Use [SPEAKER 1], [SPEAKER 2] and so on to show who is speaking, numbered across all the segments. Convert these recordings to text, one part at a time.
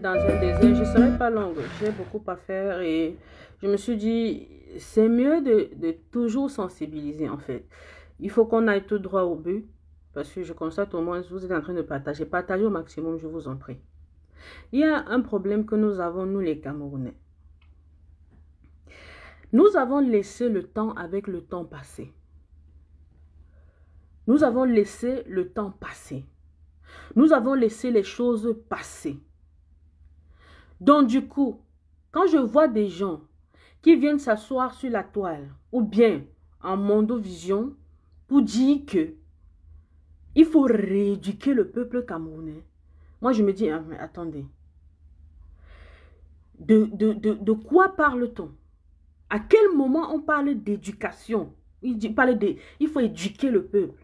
[SPEAKER 1] dans un désert, je ne serai pas longue. J'ai beaucoup à faire et je me suis dit, c'est mieux de, de, toujours sensibiliser en fait. Il faut qu'on aille tout droit au but parce que je constate au moins vous êtes en train de partager. Partagez au maximum, je vous en prie. Il y a un problème que nous avons, nous les Camerounais. Nous avons laissé le temps avec le temps passé. Nous avons laissé le temps passer. Nous avons laissé les choses passer. Donc du coup, quand je vois des gens qui viennent s'asseoir sur la toile ou bien en mondovision pour dire que il faut rééduquer le peuple camerounais, moi je me dis, ah, mais attendez, de, de quoi parle-t-on À quel moment on parle d'éducation il, parle de, il faut éduquer le peuple.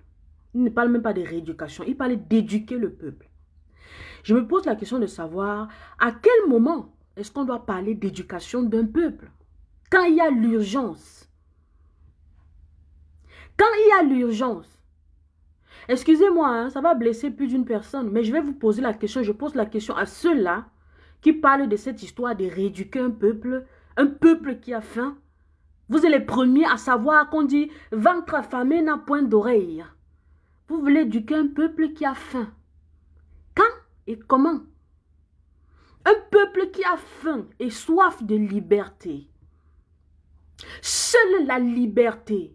[SPEAKER 1] Il ne parle même pas de rééducation, il parle d'éduquer le peuple. Je me pose la question de savoir à quel moment est-ce qu'on doit parler d'éducation d'un peuple Quand il y a l'urgence. Quand il y a l'urgence. Excusez-moi, hein, ça va blesser plus d'une personne, mais je vais vous poser la question, je pose la question à ceux-là qui parlent de cette histoire de rééduquer un peuple, un peuple qui a faim. Vous êtes les premiers à savoir qu'on dit « ventre affamé n'a point d'oreille ». Vous voulez éduquer un peuple qui a faim et comment Un peuple qui a faim et soif de liberté. Seule la liberté,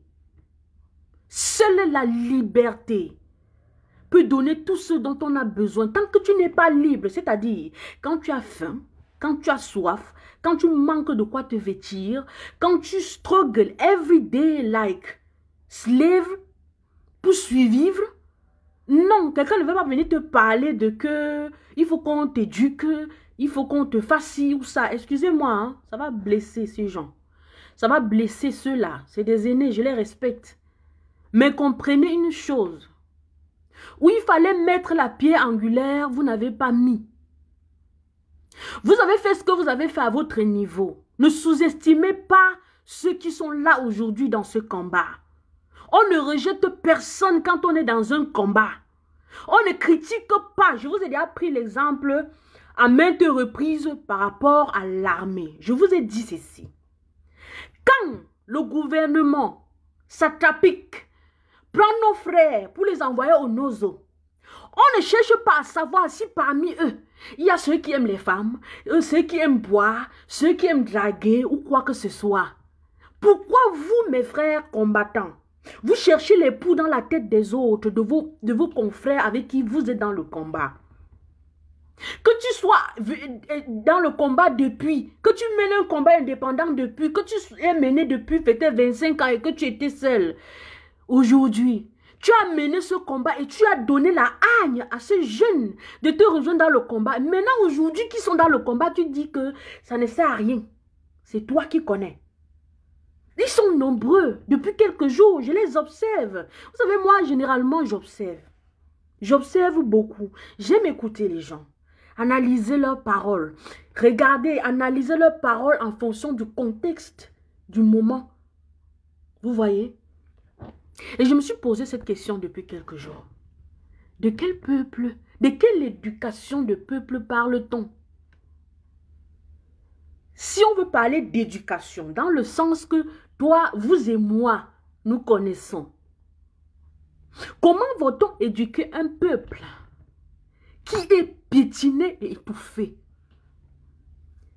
[SPEAKER 1] seule la liberté peut donner tout ce dont on a besoin. Tant que tu n'es pas libre, c'est-à-dire quand tu as faim, quand tu as soif, quand tu manques de quoi te vêtir, quand tu struggles every day like slave pour survivre, non, quelqu'un ne veut pas venir te parler de que il faut qu'on t'éduque, il faut qu'on te fasse ou ça. Excusez-moi, hein, ça va blesser ces gens. Ça va blesser ceux-là. C'est des aînés, je les respecte. Mais comprenez une chose. Où il fallait mettre la pierre angulaire, vous n'avez pas mis. Vous avez fait ce que vous avez fait à votre niveau. Ne sous-estimez pas ceux qui sont là aujourd'hui dans ce combat. On ne rejette personne quand on est dans un combat. On ne critique pas. Je vous ai déjà pris l'exemple à maintes reprises par rapport à l'armée. Je vous ai dit ceci. Quand le gouvernement s'attapique, prend nos frères pour les envoyer au Nozo, on ne cherche pas à savoir si parmi eux, il y a ceux qui aiment les femmes, euh, ceux qui aiment boire, ceux qui aiment draguer ou quoi que ce soit. Pourquoi vous, mes frères combattants, vous cherchez les poux dans la tête des autres, de vos, de vos confrères avec qui vous êtes dans le combat. Que tu sois euh, dans le combat depuis, que tu mènes un combat indépendant depuis, que tu es mené depuis peut-être 25 ans et que tu étais seul. Aujourd'hui, tu as mené ce combat et tu as donné la hagne à ces jeunes de te rejoindre dans le combat. Maintenant, aujourd'hui, qui sont dans le combat, tu dis que ça ne sert à rien. C'est toi qui connais. Ils sont nombreux. Depuis quelques jours, je les observe. Vous savez, moi, généralement, j'observe. J'observe beaucoup. J'aime écouter les gens. Analyser leurs paroles. Regarder, analyser leurs paroles en fonction du contexte, du moment. Vous voyez Et je me suis posé cette question depuis quelques jours. De quel peuple, de quelle éducation de peuple parle-t-on si on veut parler d'éducation, dans le sens que toi, vous et moi, nous connaissons. Comment va-t-on éduquer un peuple qui est piétiné et étouffé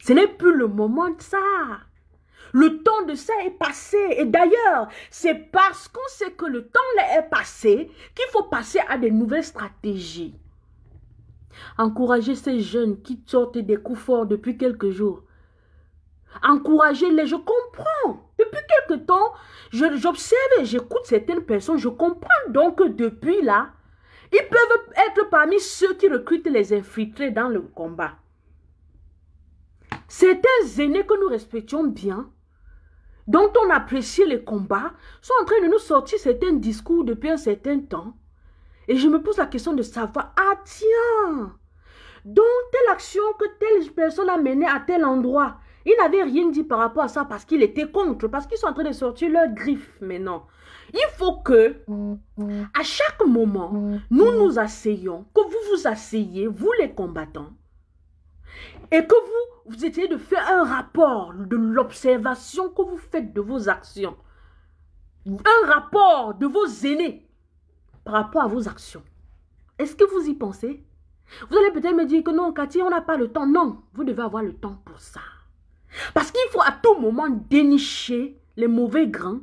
[SPEAKER 1] Ce n'est plus le moment de ça. Le temps de ça est passé. Et d'ailleurs, c'est parce qu'on sait que le temps est passé qu'il faut passer à des nouvelles stratégies. Encourager ces jeunes qui sortent des coups forts depuis quelques jours encourager les Je comprends. Depuis quelque temps, j'observe et j'écoute certaines personnes. Je comprends donc que depuis là, ils peuvent être parmi ceux qui recrutent les infiltrés dans le combat. Certains aînés que nous respections bien, dont on appréciait les combats, sont en train de nous sortir certains discours depuis un certain temps. Et je me pose la question de savoir, ah tiens, donc telle action que telle personne a menée à tel endroit, il n'avait rien dit par rapport à ça parce qu'il était contre, parce qu'ils sont en train de sortir leurs griffes maintenant. Il faut que, à chaque moment, nous nous asseyons, que vous vous asseyez, vous les combattants, et que vous, vous essayez de faire un rapport de l'observation que vous faites de vos actions. Un rapport de vos aînés par rapport à vos actions. Est-ce que vous y pensez Vous allez peut-être me dire que non, Cathy, on n'a pas le temps. Non, vous devez avoir le temps pour ça. Parce qu'il faut à tout moment dénicher les mauvais grains,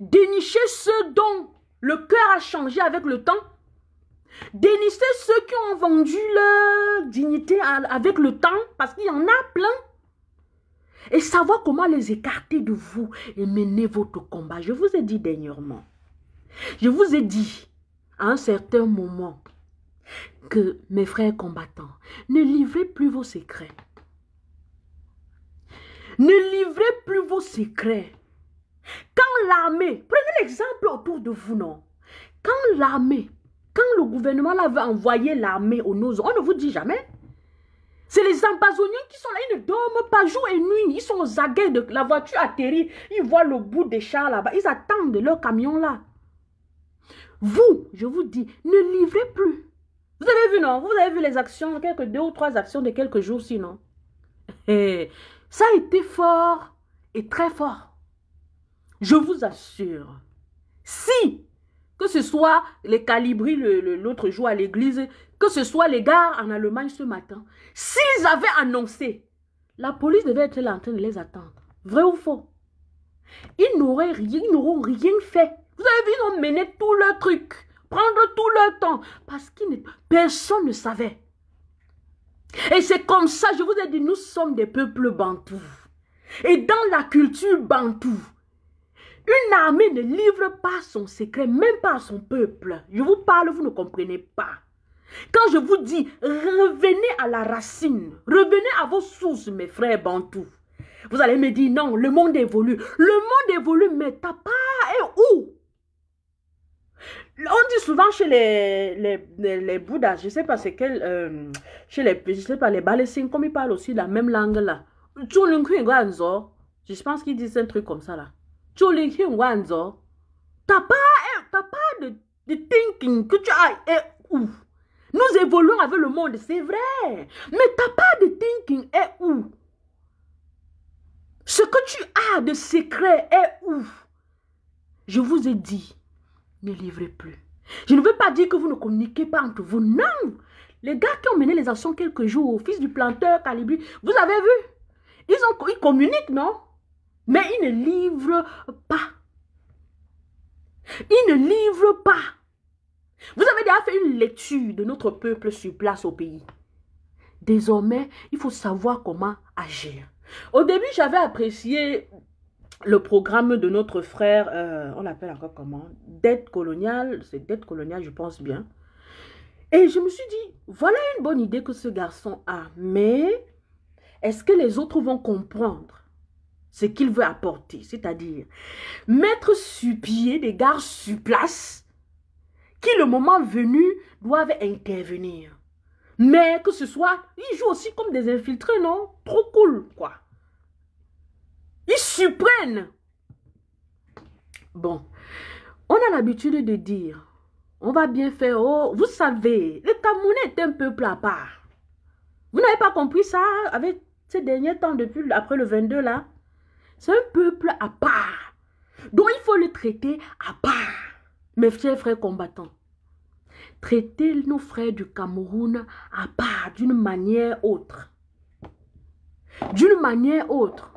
[SPEAKER 1] dénicher ceux dont le cœur a changé avec le temps, dénicher ceux qui ont vendu leur dignité avec le temps, parce qu'il y en a plein et savoir comment les écarter de vous et mener votre combat. Je vous ai dit dernièrement, je vous ai dit à un certain moment que mes frères combattants, ne livrez plus vos secrets. Ne livrez plus vos secrets. Quand l'armée, prenez l'exemple autour de vous, non Quand l'armée, quand le gouvernement l'avait envoyé l'armée au nos, on ne vous dit jamais. C'est les Ambazoniens qui sont là, ils ne dorment pas jour et nuit. Ils sont aux aguets de la voiture atterrit. Ils voient le bout des chars là-bas. Ils attendent leur camion là. Vous, je vous dis, ne livrez plus. Vous avez vu, non Vous avez vu les actions, quelques deux ou trois actions de quelques jours, sinon. Eh, ça a été fort et très fort. Je vous assure, si, que ce soit les calibris l'autre jour à l'église, que ce soit les gars en Allemagne ce matin, s'ils avaient annoncé, la police devait être là en train de les attendre. Vrai ou faux Ils n'auraient rien, n'auront rien fait. Vous avez vu, ils ont mené tout le truc, prendre tout leur temps, parce que personne ne savait. Et c'est comme ça, je vous ai dit, nous sommes des peuples bantous. Et dans la culture bantou, une armée ne livre pas son secret, même pas à son peuple. Je vous parle, vous ne comprenez pas. Quand je vous dis, revenez à la racine, revenez à vos sources, mes frères bantous. Vous allez me dire, non, le monde évolue. Le monde évolue, mais ta part est où on dit souvent chez les, les, Bouddhas, je ne sais pas c'est quel, euh, chez les, je sais pas, les Balessins, comme ils parlent aussi la même langue là. Je pense qu'ils disent un truc comme ça là. T'as pas, eh, pas de, thinking que tu as. Et, eh, où. Nous évoluons avec le monde, c'est vrai. Mais t'as pas de thinking est eh, où Ce que tu as de secret est où Je vous ai dit, ne livrez plus. Je ne veux pas dire que vous ne communiquez pas entre vous. Non Les gars qui ont mené les actions quelques jours au fils du planteur Calibri, vous avez vu ils, ont, ils communiquent, non Mais ils ne livrent pas. Ils ne livrent pas. Vous avez déjà fait une lecture de notre peuple sur place au pays. Désormais, il faut savoir comment agir. Au début, j'avais apprécié le programme de notre frère, euh, on l'appelle encore comment Dette coloniale, c'est dette coloniale, je pense bien. Et je me suis dit, voilà une bonne idée que ce garçon a, mais est-ce que les autres vont comprendre ce qu'il veut apporter C'est-à-dire mettre sur pied des gars sur place qui, le moment venu, doivent intervenir. Mais que ce soit, ils jouent aussi comme des infiltrés, non Trop cool, quoi. Suprême. Bon, on a l'habitude de dire, on va bien faire, oh, vous savez, le Cameroun est un peuple à part. Vous n'avez pas compris ça avec ces derniers temps, depuis après le 22 là C'est un peuple à part. Donc il faut le traiter à part. Mes chers frères combattants, traitez nos frères du Cameroun à part d'une manière autre. D'une manière autre.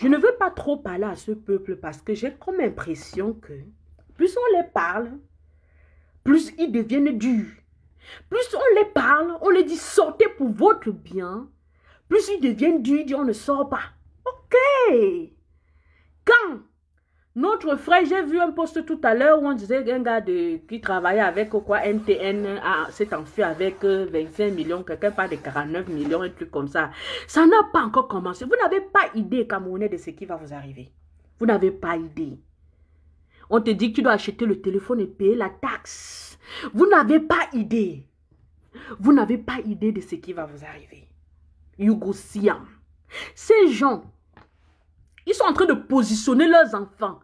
[SPEAKER 1] Je ne veux pas trop parler à ce peuple parce que j'ai comme impression que plus on les parle, plus ils deviennent durs. Plus on les parle, on les dit sortez pour votre bien, plus ils deviennent durs, on ne sort pas. Ok. Notre frère, j'ai vu un post tout à l'heure où on disait qu'un gars de, qui travaillait avec quoi MTN s'est enfui avec 25 euh, millions, quelqu'un parle de 49 millions, un truc comme ça. Ça n'a pas encore commencé. Vous n'avez pas idée, Camerounais, de ce qui va vous arriver. Vous n'avez pas idée. On te dit que tu dois acheter le téléphone et payer la taxe. Vous n'avez pas idée. Vous n'avez pas idée de ce qui va vous arriver. Yougosian. Ces gens, ils sont en train de positionner leurs enfants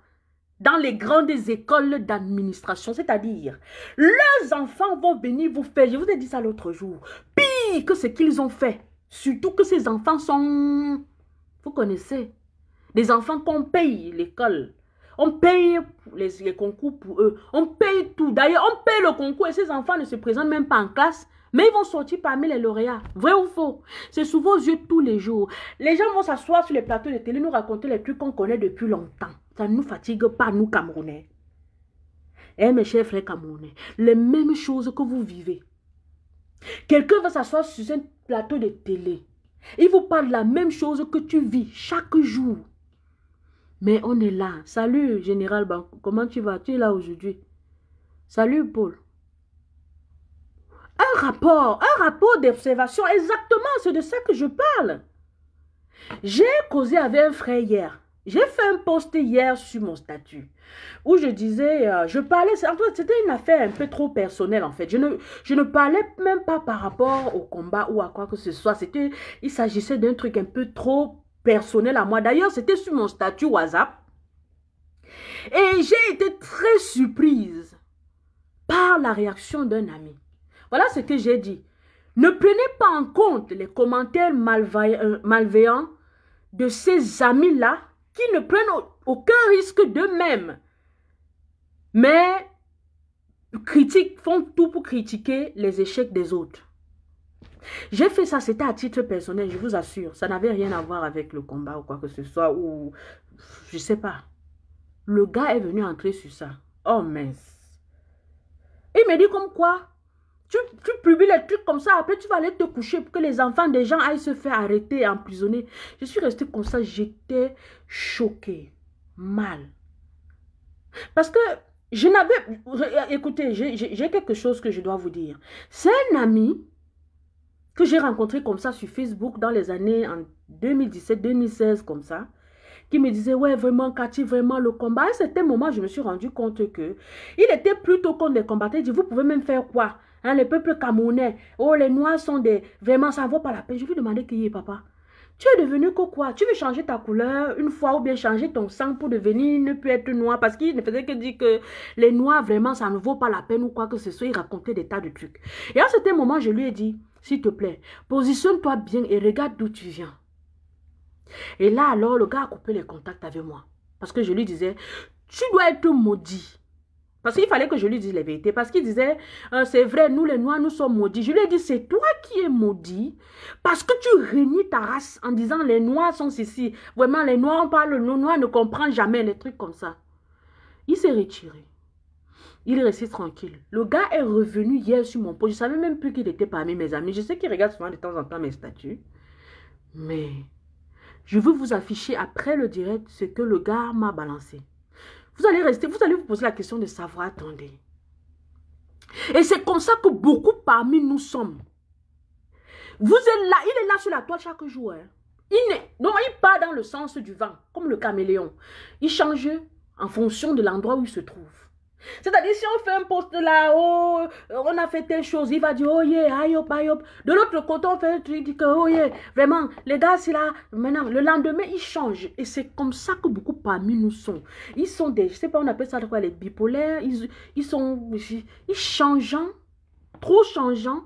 [SPEAKER 1] dans les grandes écoles d'administration. C'est-à-dire, leurs enfants vont venir vous faire, je vous ai dit ça l'autre jour, pire que ce qu'ils ont fait. Surtout que ces enfants sont, vous connaissez, des enfants qu'on paye l'école. On paye les, les, concours pour eux. On paye tout. D'ailleurs, on paye le concours et ces enfants ne se présentent même pas en classe. Mais ils vont sortir parmi les lauréats. Vrai ou faux C'est sous vos yeux tous les jours. Les gens vont s'asseoir sur les plateaux de télé, nous raconter les trucs qu'on connaît depuis longtemps. Ça ne nous fatigue pas, nous Camerounais. Eh mes chers frères Camerounais, les mêmes choses que vous vivez. Quelqu'un va s'asseoir sur un plateau de télé. Il vous parle la même chose que tu vis chaque jour. Mais on est là. Salut, Général Banco. Comment tu vas? Tu es là aujourd'hui. Salut, Paul. Un rapport, un rapport d'observation. Exactement, c'est de ça que je parle. J'ai causé avec un frère hier. J'ai fait un post hier sur mon statut où je disais, euh, je parlais, c'était une affaire un peu trop personnelle en fait. Je ne, je ne parlais même pas par rapport au combat ou à quoi que ce soit. C'était, il s'agissait d'un truc un peu trop personnel à moi. D'ailleurs, c'était sur mon statut WhatsApp. Et j'ai été très surprise par la réaction d'un ami. Voilà ce que j'ai dit. Ne prenez pas en compte les commentaires euh, malveillants de ces amis-là qui ne prennent aucun risque d'eux-mêmes. Mais critiquent, font tout pour critiquer les échecs des autres. J'ai fait ça, c'était à titre personnel, je vous assure. Ça n'avait rien à voir avec le combat ou quoi que ce soit, ou je sais pas. Le gars est venu entrer sur ça. Oh mince. Il me dit comme quoi, tu, publies les trucs comme ça, après tu vas aller te coucher pour que les enfants des gens aillent se faire arrêter et emprisonner. Je suis restée comme ça, j'étais choquée, mal. Parce que je n'avais... Écoutez, j'ai quelque chose que je dois vous dire. C'est un ami que j'ai rencontré comme ça sur Facebook dans les années en 2017-2016, comme ça, qui me disait, ouais, vraiment, Cathy, vraiment, le combat. À un certain moment, je me suis rendu compte que il était plutôt contre les combattants. Il dit, vous pouvez même faire quoi Hein, les peuples camerounais, oh, les noirs sont des... Vraiment, ça ne vaut pas la peine. Je lui demander qui est papa. Tu es devenu quoi Tu veux changer ta couleur une fois ou bien changer ton sang pour devenir ne plus être noir parce qu'il ne faisait que dire que les noirs, vraiment, ça ne vaut pas la peine ou quoi que ce soit. Il racontait des tas de trucs. Et à certain moment, je lui ai dit, s'il te plaît, positionne-toi bien et regarde d'où tu viens. Et là, alors, le gars a coupé les contacts avec moi. Parce que je lui disais, tu dois être maudit parce qu'il fallait que je lui dise la vérité. Parce qu'il disait, euh, c'est vrai, nous les Noirs, nous sommes maudits. Je lui ai dit, c'est toi qui es maudit. Parce que tu réunis ta race en disant, les Noirs sont ici. Vraiment, les Noirs, on parle, les Noirs ne comprennent jamais les trucs comme ça. Il s'est retiré. Il est resté tranquille. Le gars est revenu hier sur mon pot. Je ne savais même plus qu'il était parmi mes amis. Je sais qu'il regarde souvent de temps en temps mes statuts. Mais je veux vous afficher après le direct ce que le gars m'a balancé. Vous allez rester, vous allez vous poser la question de savoir, attendez. Et c'est comme ça que beaucoup parmi nous sommes. Vous êtes là, il est là sur la toile chaque jour. Hein. Il, n'est, non, il part dans le sens du vent, comme le caméléon. Il change en fonction de l'endroit où il se trouve. C'est-à-dire, si on fait un poste là, oh, on a fait telle chose, il va dire, oh yeah, aïe hop, De l'autre côté, on fait un truc, il dit que, oh yeah, vraiment, les gars, c'est là, maintenant, le lendemain, ils changent. Et c'est comme ça que beaucoup parmi nous sont. Ils sont des, je sais pas, on appelle ça quoi, les bipolaires, ils, ils sont, ils changeants, trop changeants.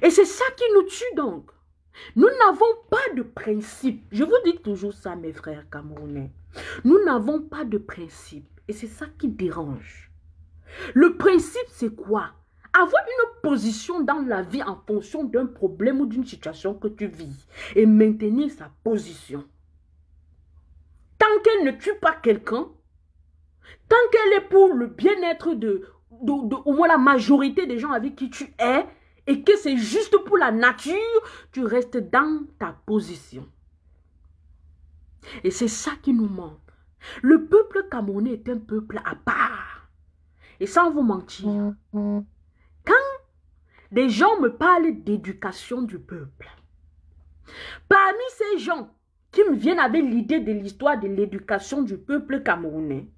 [SPEAKER 1] Et c'est ça qui nous tue donc. Nous n'avons pas de principe. Je vous dis toujours ça, mes frères camerounais. Nous n'avons pas de principe. Et c'est ça qui dérange. Le principe, c'est quoi Avoir une position dans la vie en fonction d'un problème ou d'une situation que tu vis et maintenir sa position. Tant qu'elle ne tue pas quelqu'un, tant qu'elle est pour le bien-être de, au moins la majorité des gens avec qui tu es, et que c'est juste pour la nature, tu restes dans ta position. Et c'est ça qui nous manque. Le peuple camerounais est un peuple à part. Et sans vous mentir, mm, mm. quand des gens me parlent d'éducation du peuple, parmi ces gens qui me viennent avec l'idée de l'histoire de l'éducation du peuple camerounais,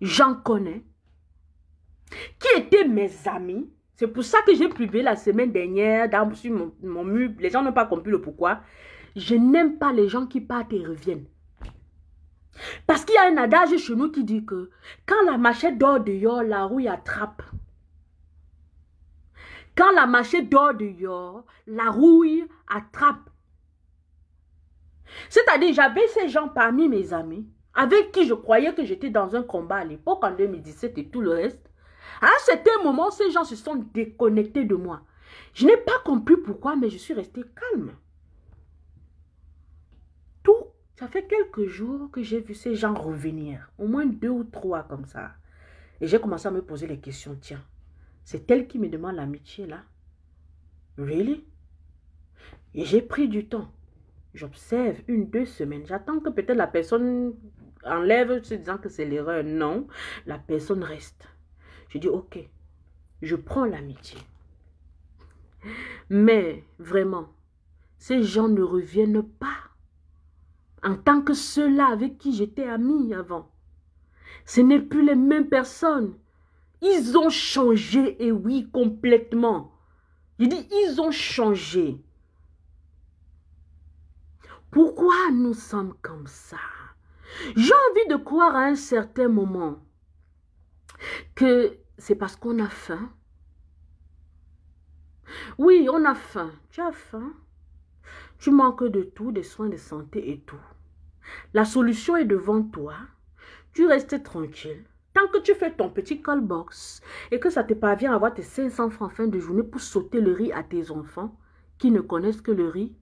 [SPEAKER 1] j'en connais, qui étaient mes amis, c'est pour ça que j'ai privé la semaine dernière dans, mon, mon les gens n'ont pas compris le pourquoi, je n'aime pas les gens qui partent et reviennent. Parce qu'il y a un adage chez nous qui dit que quand la machette dort dehors, la rouille attrape. Quand la machette dort dehors, la rouille attrape. C'est-à-dire, j'avais ces gens parmi mes amis, avec qui je croyais que j'étais dans un combat à l'époque, en 2017 et tout le reste. À un certain moment, ces gens se sont déconnectés de moi. Je n'ai pas compris pourquoi, mais je suis restée calme. Tout ça fait quelques jours que j'ai vu ces gens revenir, au moins deux ou trois comme ça. Et j'ai commencé à me poser les questions, tiens, c'est elle qui me demande l'amitié là Really Et j'ai pris du temps. J'observe une, deux semaines. J'attends que peut-être la personne enlève se disant que c'est l'erreur. Non, la personne reste. Je dis, ok, je prends l'amitié. Mais vraiment, ces gens ne reviennent pas en tant que ceux-là avec qui j'étais ami avant. Ce n'est plus les mêmes personnes. Ils ont changé, et oui, complètement. Je dis, ils ont changé. Pourquoi nous sommes comme ça J'ai envie de croire à un certain moment que c'est parce qu'on a faim. Oui, on a faim. Tu as faim tu manques de tout, des soins de santé et tout. La solution est devant toi. Tu restes tranquille. Tant que tu fais ton petit call box et que ça te parvient à avoir tes 500 francs fin de journée pour sauter le riz à tes enfants qui ne connaissent que le riz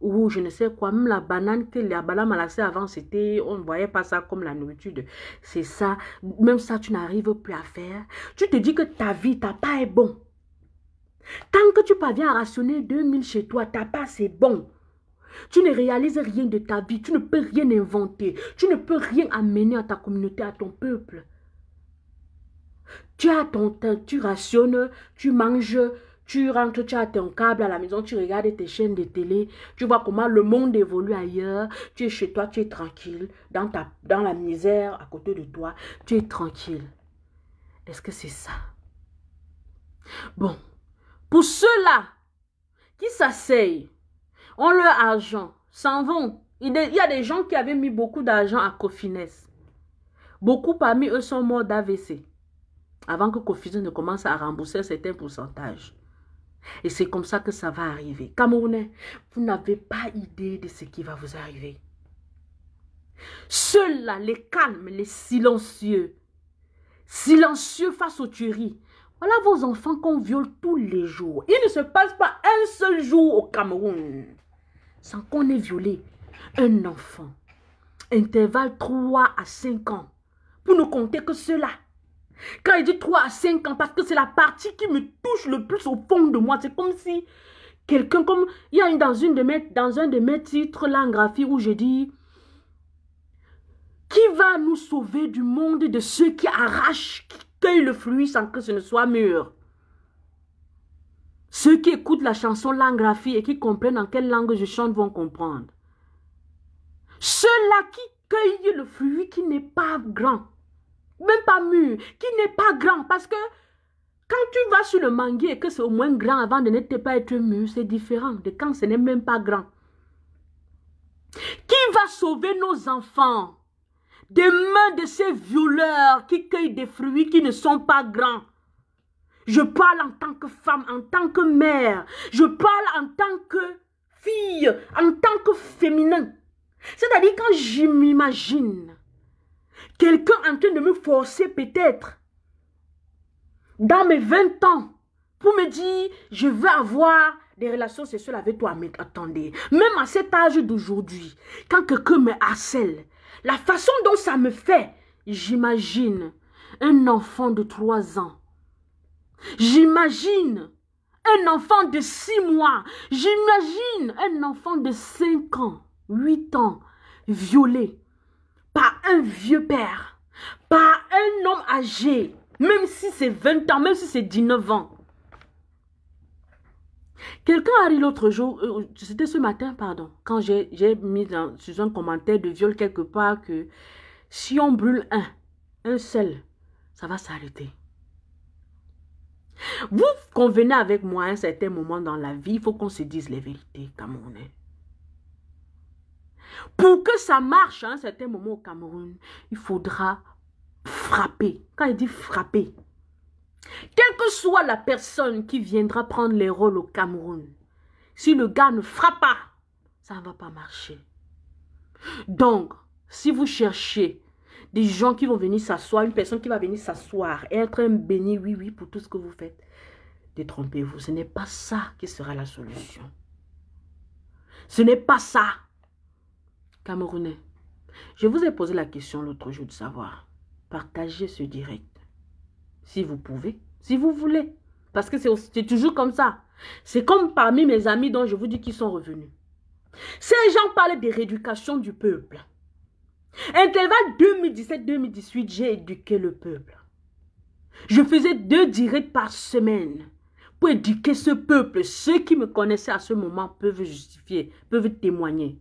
[SPEAKER 1] ou je ne sais quoi, même la banane que les banane malassée avant, c'était, on ne voyait pas ça comme la nourriture. C'est ça, même ça, tu n'arrives plus à faire. Tu te dis que ta vie, ta pas est bon. Tant que tu parviens à rationner 2000 chez toi, ta pas c'est bon. Tu ne réalises rien de ta vie. Tu ne peux rien inventer. Tu ne peux rien amener à ta communauté, à ton peuple. Tu as ton temps, tu rationnes, tu manges, tu rentres, tu as ton câble à la maison, tu regardes tes chaînes de télé, tu vois comment le monde évolue ailleurs, tu es chez toi, tu es tranquille, dans, ta, dans la misère à côté de toi, tu es tranquille. Est-ce que c'est ça? Bon, pour ceux-là qui s'asseyent ont leur argent, s'en vont. Il y a des gens qui avaient mis beaucoup d'argent à Cofines. Beaucoup parmi eux sont morts d'AVC avant que Cofines ne commence à rembourser certains pourcentages Et c'est comme ça que ça va arriver. Camerounais, vous n'avez pas idée de ce qui va vous arriver. Seuls là, les calmes, les silencieux, silencieux face aux tueries, voilà vos enfants qu'on viole tous les jours. Il ne se passe pas un seul jour au Cameroun sans qu'on ait violé un enfant. Intervalle 3 à 5 ans. Pour ne compter que cela. Quand il dit 3 à 5 ans, parce que c'est la partie qui me touche le plus au fond de moi. C'est comme si quelqu'un, comme il y a une, dans, de dans un de mes titres là en graphie où je dis Qui va nous sauver du monde de ceux qui arrachent, cueille le fruit sans que ce ne soit mûr. Ceux qui écoutent la chanson Langraphie et qui comprennent en quelle langue je chante vont comprendre. Ceux-là qui cueillent le fruit qui n'est pas grand, même pas mûr, qui n'est pas grand, parce que quand tu vas sur le manguier et que c'est au moins grand avant de ne pas être mûr, c'est différent de quand ce n'est même pas grand. Qui va sauver nos enfants des mains de ces violeurs qui cueillent des fruits qui ne sont pas grands. Je parle en tant que femme, en tant que mère. Je parle en tant que fille, en tant que féminin. C'est-à-dire quand je m'imagine quelqu'un en train de me forcer peut-être dans mes 20 ans pour me dire je veux avoir des relations sexuelles avec toi. Mais attendez, même à cet âge d'aujourd'hui, quand quelqu'un me harcèle, la façon dont ça me fait, j'imagine un enfant de 3 ans. J'imagine un enfant de 6 mois. J'imagine un enfant de 5 ans, 8 ans, violé par un vieux père, par un homme âgé, même si c'est 20 ans, même si c'est 19 ans. Quelqu'un a dit l'autre jour, euh, c'était ce matin, pardon, quand j'ai mis sur un commentaire de viol quelque part que si on brûle un, un seul, ça va s'arrêter. Vous convenez avec moi à un certain moment dans la vie, il faut qu'on se dise les vérités, Camerounais. Pour que ça marche à un certain moment au Cameroun, il faudra frapper. Quand il dit frapper, quelle que soit la personne qui viendra prendre les rôles au Cameroun, si le gars ne frappe pas, ça ne va pas marcher. Donc, si vous cherchez des gens qui vont venir s'asseoir, une personne qui va venir s'asseoir, être un béni, oui, oui, pour tout ce que vous faites, détrompez-vous. Ce n'est pas ça qui sera la solution. Ce n'est pas ça. Camerounais, je vous ai posé la question l'autre jour de savoir. Partagez ce direct si vous pouvez, si vous voulez. Parce que c'est toujours comme ça. C'est comme parmi mes amis dont je vous dis qu'ils sont revenus. Ces gens parlaient de rééducation du peuple. Intervalle 2017-2018, j'ai éduqué le peuple. Je faisais deux directs par semaine pour éduquer ce peuple. Ceux qui me connaissaient à ce moment peuvent justifier, peuvent témoigner.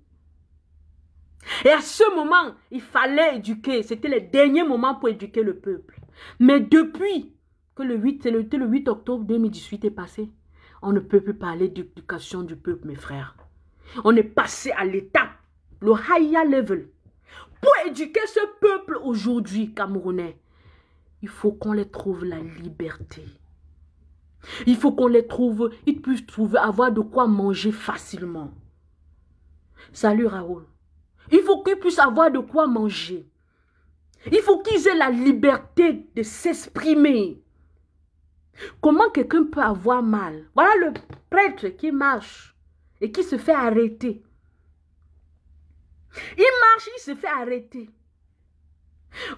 [SPEAKER 1] Et à ce moment, il fallait éduquer. C'était le dernier moment pour éduquer le peuple. Mais depuis que le 8, le octobre 2018 est passé, on ne peut plus parler d'éducation du peuple, mes frères. On est passé à l'étape, le higher level. Pour éduquer ce peuple aujourd'hui, Camerounais, il faut qu'on les trouve la liberté. Il faut qu'on les trouve, ils puissent trouver, avoir de quoi manger facilement. Salut Raoul. Il faut qu'ils puissent avoir de quoi manger. Il faut qu'ils aient la liberté de s'exprimer. Comment quelqu'un peut avoir mal Voilà le prêtre qui marche et qui se fait arrêter. Il marche, il se fait arrêter.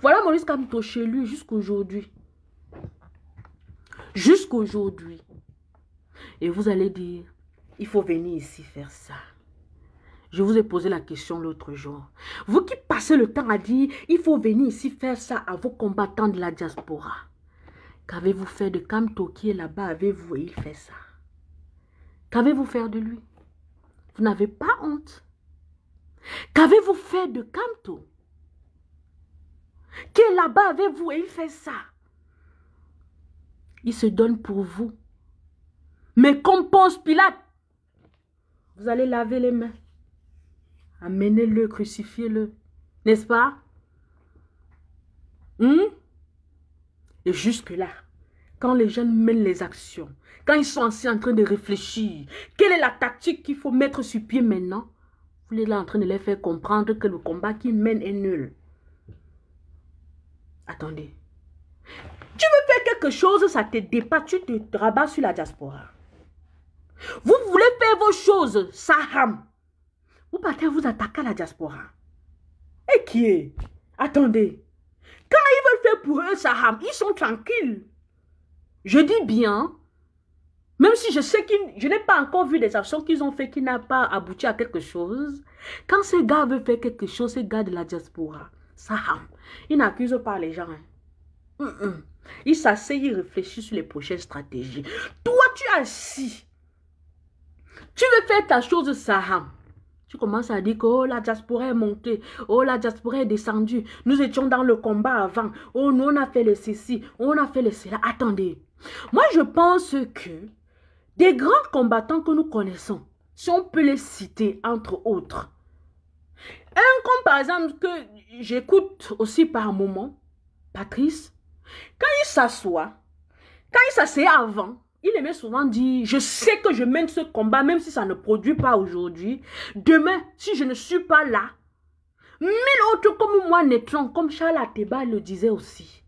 [SPEAKER 1] Voilà Maurice Kamto chez lui jusqu'aujourd'hui. Jusqu'aujourd'hui. Et vous allez dire, il faut venir ici faire ça. Je vous ai posé la question l'autre jour. Vous qui passez le temps à dire, il faut venir ici faire ça à vos combattants de la diaspora. Qu'avez-vous fait de Kamto qui est là-bas avez vous il fait ça Qu'avez-vous fait de lui Vous n'avez pas honte Qu'avez-vous fait de Kamto Qui est là-bas avez vous et il fait ça Il se donne pour vous. Mais compose Pilate, vous allez laver les mains. Amenez-le, crucifiez-le. N'est-ce pas hmm? Et jusque-là, quand les jeunes mènent les actions, quand ils sont en train de réfléchir, quelle est la tactique qu'il faut mettre sur pied maintenant Vous êtes là en train de les faire comprendre que le combat qu'ils mènent est nul. Attendez. Tu veux faire quelque chose, ça te dépasse, tu te rabats sur la diaspora. Vous voulez faire vos choses, ça vous partez vous attaquer à la diaspora. Et qui est Attendez. Quand ils veulent faire pour eux, Saham, ils sont tranquilles. Je dis bien, même si je sais qu'ils, je n'ai pas encore vu des actions qu'ils ont fait qui n'ont pas abouti à quelque chose, quand ces gars veulent faire quelque chose, ces gars de la diaspora, Saham, ils n'accusent pas les gens. Il hein. Ils s'asseyent, ils réfléchissent sur les prochaines stratégies. Toi, tu assis. Tu veux faire ta chose, Saham. Tu à dire que oh, la diaspora est montée, oh la diaspora est descendue, nous étions dans le combat avant, oh nous on a fait le ceci, oh, on a fait le cela. Attendez, moi je pense que des grands combattants que nous connaissons, si on peut les citer entre autres, un comme par exemple que j'écoute aussi par moment, Patrice, quand il s'assoit, quand il s'assoit avant, il aimait souvent dire, je sais que je mène ce combat, même si ça ne produit pas aujourd'hui. Demain, si je ne suis pas là, mille autres comme moi naîtront, comme Charles Ateba le disait aussi.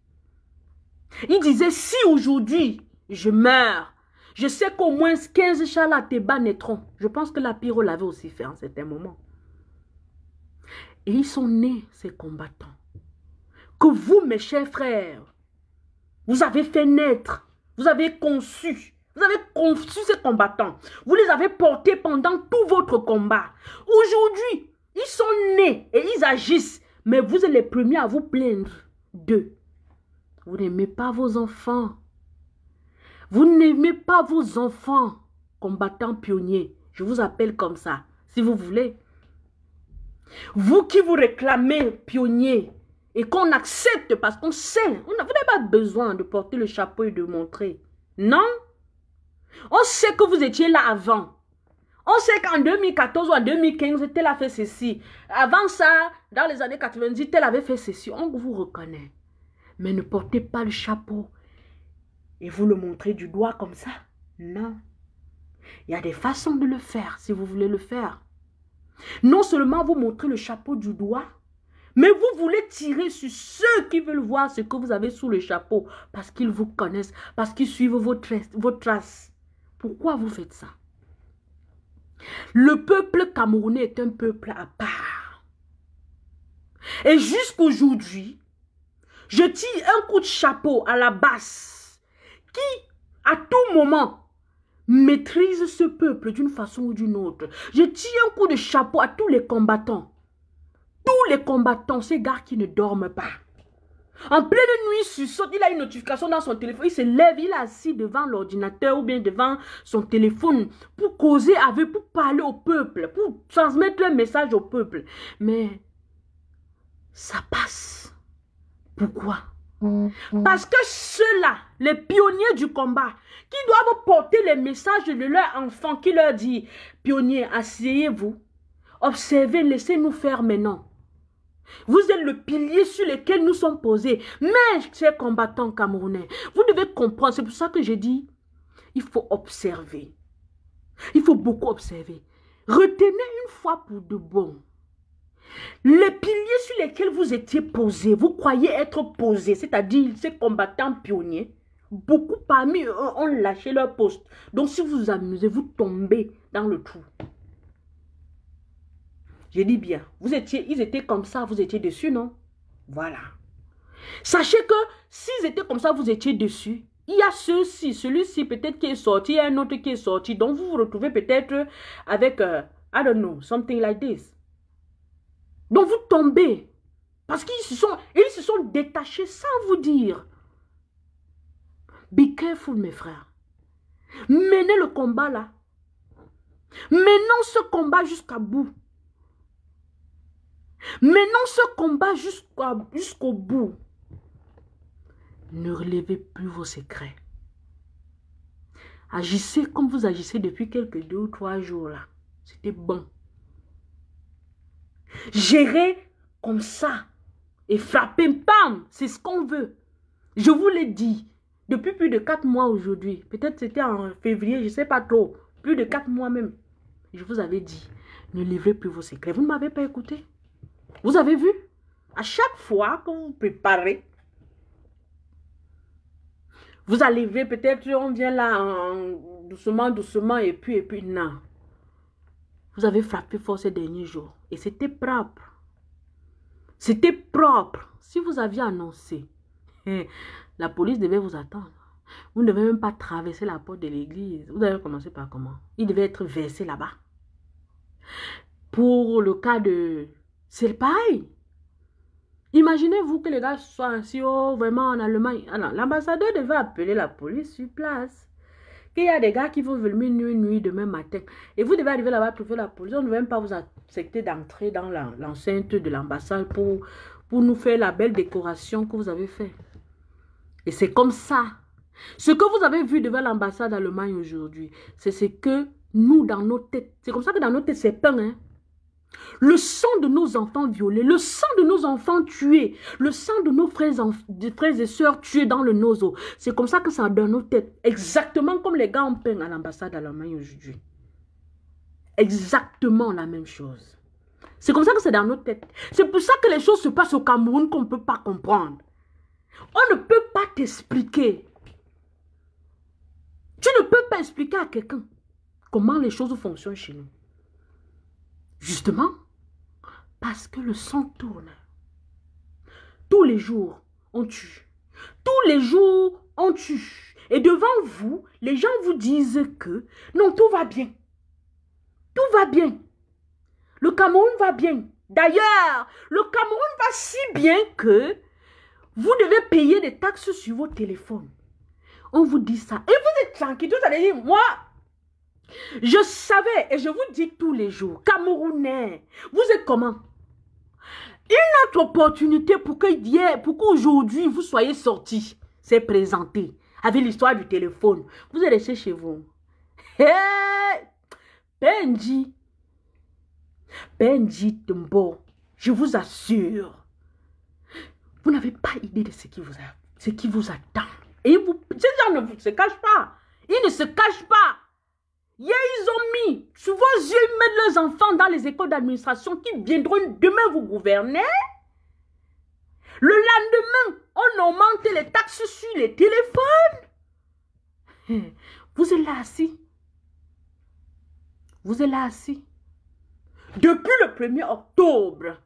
[SPEAKER 1] Il disait, si aujourd'hui je meurs, je sais qu'au moins 15 Charles Ateba naîtront. Je pense que la Pyro l'avait aussi fait en certains moments. Et ils sont nés, ces combattants. Que vous, mes chers frères, vous avez fait naître vous avez conçu. Vous avez conçu ces combattants. Vous les avez portés pendant tout votre combat. Aujourd'hui, ils sont nés et ils agissent. Mais vous êtes les premiers à vous plaindre d'eux. Vous n'aimez pas vos enfants. Vous n'aimez pas vos enfants. Combattants pionniers. Je vous appelle comme ça, si vous voulez. Vous qui vous réclamez pionniers, et qu'on accepte parce qu'on sait. On n'avait pas besoin de porter le chapeau et de montrer. Non. On sait que vous étiez là avant. On sait qu'en 2014 ou en 2015, tel a fait ceci. Avant ça, dans les années 90, tel avait fait ceci. On vous reconnaît. Mais ne portez pas le chapeau et vous le montrez du doigt comme ça. Non. Il y a des façons de le faire si vous voulez le faire. Non seulement vous montrez le chapeau du doigt, mais vous voulez tirer sur ceux qui veulent voir ce que vous avez sous le chapeau parce qu'ils vous connaissent, parce qu'ils suivent vos, traces. Pourquoi vous faites ça Le peuple camerounais est un peuple à part. Et jusqu'aujourd'hui, je tire un coup de chapeau à la basse qui, à tout moment, maîtrise ce peuple d'une façon ou d'une autre. Je tire un coup de chapeau à tous les combattants tous les combattants, ces gars qui ne dorment pas. En pleine nuit, il a une notification dans son téléphone. Il se lève, il est assis devant l'ordinateur ou bien devant son téléphone pour causer avec, pour parler au peuple, pour transmettre le message au peuple. Mais ça passe. Pourquoi Parce que ceux-là, les pionniers du combat, qui doivent porter les messages de leur enfant, qui leur dit, pionniers, asseyez-vous, observez, laissez-nous faire maintenant. Vous êtes le pilier sur lequel nous sommes posés. Mais, ces combattants camerounais, vous devez comprendre. C'est pour ça que j'ai dit, il faut observer. Il faut beaucoup observer. Retenez une fois pour de bon. Les piliers sur lesquels vous étiez posés, vous croyez être posés, c'est-à-dire ces combattants pionniers, beaucoup parmi eux ont lâché leur poste. Donc si vous vous amusez, vous tombez dans le trou. Je dis bien. Vous étiez, ils étaient comme ça, vous étiez dessus, non Voilà. Sachez que s'ils étaient comme ça, vous étiez dessus. Il y a ceux-ci, celui-ci peut-être qui est sorti, il y a un autre qui est sorti. Donc vous vous retrouvez peut-être avec, euh, I don't know, something like this. Donc vous tombez. Parce qu'ils se sont, se sont détachés sans vous dire. Be careful, mes frères. Menez le combat là. Menons ce combat jusqu'à bout. Menons ce combat jusqu'au bout. Ne relevez plus vos secrets. Agissez comme vous agissez depuis quelques deux ou trois jours là. C'était bon. Gérez comme ça et frappez, pam, c'est ce qu'on veut. Je vous l'ai dit, depuis plus de quatre mois aujourd'hui, peut-être c'était en février, je ne sais pas trop, plus de quatre mois même, je vous avais dit, ne livrez plus vos secrets. Vous ne m'avez pas écouté. Vous avez vu À chaque fois que vous préparez, vous allez peut-être, on vient là doucement, doucement, et puis, et puis, non. Vous avez frappé fort ces derniers jours. Et c'était propre. C'était propre. Si vous aviez annoncé, hein, la police devait vous attendre. Vous ne devez même pas traverser la porte de l'église. Vous avez commencé par comment Il devait être versé là-bas. Pour le cas de c'est pareil. Imaginez-vous que les gars soient ainsi, oh, vraiment en Allemagne. Alors, l'ambassadeur devait appeler la police sur place. Qu'il y a des gars qui vont venir nuit, nuit, demain matin. Et vous devez arriver là-bas, trouver la police. On ne veut même pas vous accepter d'entrer dans l'enceinte de l'ambassade pour, pour nous faire la belle décoration que vous avez faite. Et c'est comme ça. Ce que vous avez vu devant l'ambassade d'Allemagne aujourd'hui, c'est ce que nous, dans nos têtes, c'est comme ça que dans nos têtes, c'est peint, hein. Le sang de nos enfants violés, le sang de nos enfants tués, le sang de nos frères, et sœurs tués dans le Noso. C'est comme ça que ça dans nos têtes. Exactement comme les gars en peine à l'ambassade d'Allemagne aujourd'hui. Exactement la même chose. C'est comme ça que c'est dans nos têtes. C'est pour ça que les choses se passent au Cameroun qu'on ne peut pas comprendre. On ne peut pas t'expliquer. Tu ne peux pas expliquer à quelqu'un comment les choses fonctionnent chez nous. Justement, parce que le sang tourne. Tous les jours, on tue. Tous les jours, on tue. Et devant vous, les gens vous disent que non, tout va bien. Tout va bien. Le Cameroun va bien. D'ailleurs, le Cameroun va si bien que vous devez payer des taxes sur vos téléphones. On vous dit ça. Et vous êtes tranquille. Vous allez dire, moi, je savais, et je vous dis tous les jours, Camerounais, vous êtes comment Une autre opportunité pour que pour qu'aujourd'hui vous soyez sortis, c'est présenté avec l'histoire du téléphone. Vous êtes resté chez vous. Benji, Benji Tumbo, je vous assure, vous n'avez pas idée de ce qui vous, ce qui vous attend. Et vous, ces gens ne vous, se cachent pas. Ils ne se cachent pas ils ont mis sous vos yeux, ils mettent leurs enfants dans les écoles d'administration qui viendront demain vous gouverner. Le lendemain, on augmente les taxes sur les téléphones. Vous êtes là assis. Vous êtes là assis. Depuis le 1er octobre,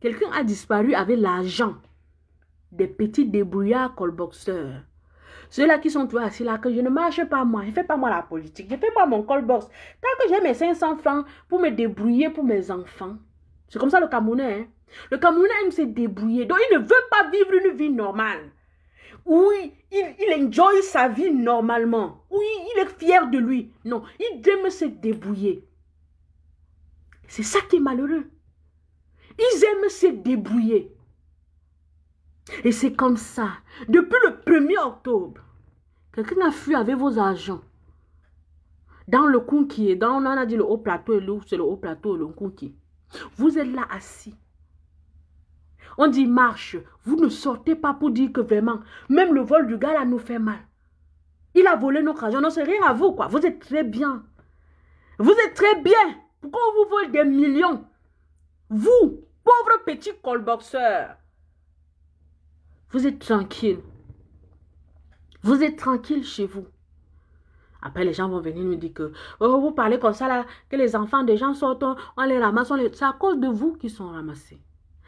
[SPEAKER 1] quelqu'un a disparu avec l'argent des petits débrouillards colboxeurs. Ceux-là qui sont toi, assis là, que je ne marche pas moi, je ne fais pas moi la politique, je ne fais pas mon call box. Tant que j'ai mes 500 francs pour me débrouiller pour mes enfants. C'est comme ça le Camerounais. Hein. Le Camerounais aime se débrouiller. Donc il ne veut pas vivre une vie normale. Oui, il, il enjoy sa vie normalement. Oui, il est fier de lui. Non, il aime se débrouiller. C'est ça qui est malheureux. Ils aiment se débrouiller. Et c'est comme ça. Depuis le 1er octobre, quelqu'un a fui avec vos agents Dans le Kunki, dans, on a dit le haut plateau et c'est le haut plateau et le conquier. Vous êtes là assis. On dit marche. Vous ne sortez pas pour dire que vraiment, même le vol du gars là nous fait mal. Il a volé notre argent. Non, c'est rien à vous quoi. Vous êtes très bien. Vous êtes très bien. Pourquoi vous vole des millions Vous, pauvre petit colboxeur. Vous êtes tranquille. Vous êtes tranquille chez vous. Après, les gens vont venir nous dire que oh, vous parlez comme ça, là, que les enfants des gens sortent, on les ramasse. C'est à cause de vous qu'ils sont ramassés.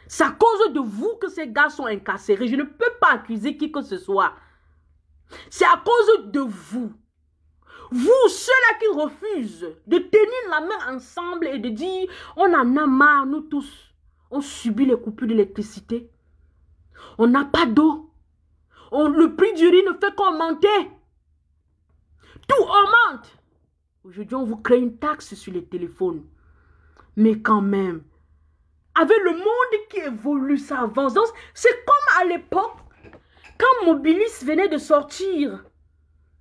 [SPEAKER 1] C'est à cause de vous que ces gars sont incarcérés. Je ne peux pas accuser qui que ce soit. C'est à cause de vous. Vous, ceux-là qui refusent de tenir la main ensemble et de dire on en a marre, nous tous. On subit les coupures d'électricité. On n'a pas d'eau. Le prix du riz ne fait qu'augmenter. Tout augmente. Aujourd'hui, on vous crée une taxe sur les téléphones. Mais quand même, avec le monde qui évolue, ça avance. c'est comme à l'époque, quand Mobilis venait de sortir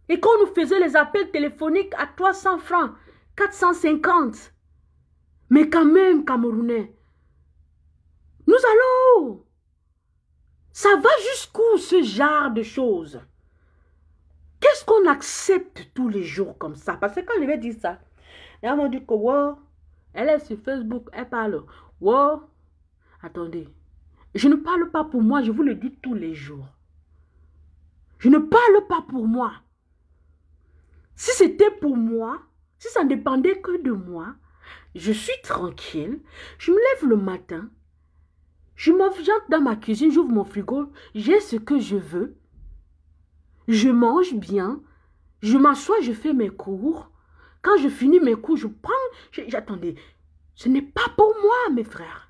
[SPEAKER 1] et qu'on nous faisait les appels téléphoniques à 300 francs, 450. Mais quand même, Camerounais, nous allons ça va jusqu'où ce genre de choses Qu'est-ce qu'on accepte tous les jours comme ça Parce que quand je vais dire ça, elle m'a dit que wow, elle est sur Facebook, elle parle. Wow, attendez, je ne parle pas pour moi, je vous le dis tous les jours. Je ne parle pas pour moi. Si c'était pour moi, si ça ne dépendait que de moi, je suis tranquille, je me lève le matin, je j'entre dans ma cuisine, j'ouvre mon frigo, j'ai ce que je veux. Je mange bien. Je m'assois, je fais mes cours. Quand je finis mes cours, je prends... J'attendais. Ce n'est pas pour moi, mes frères.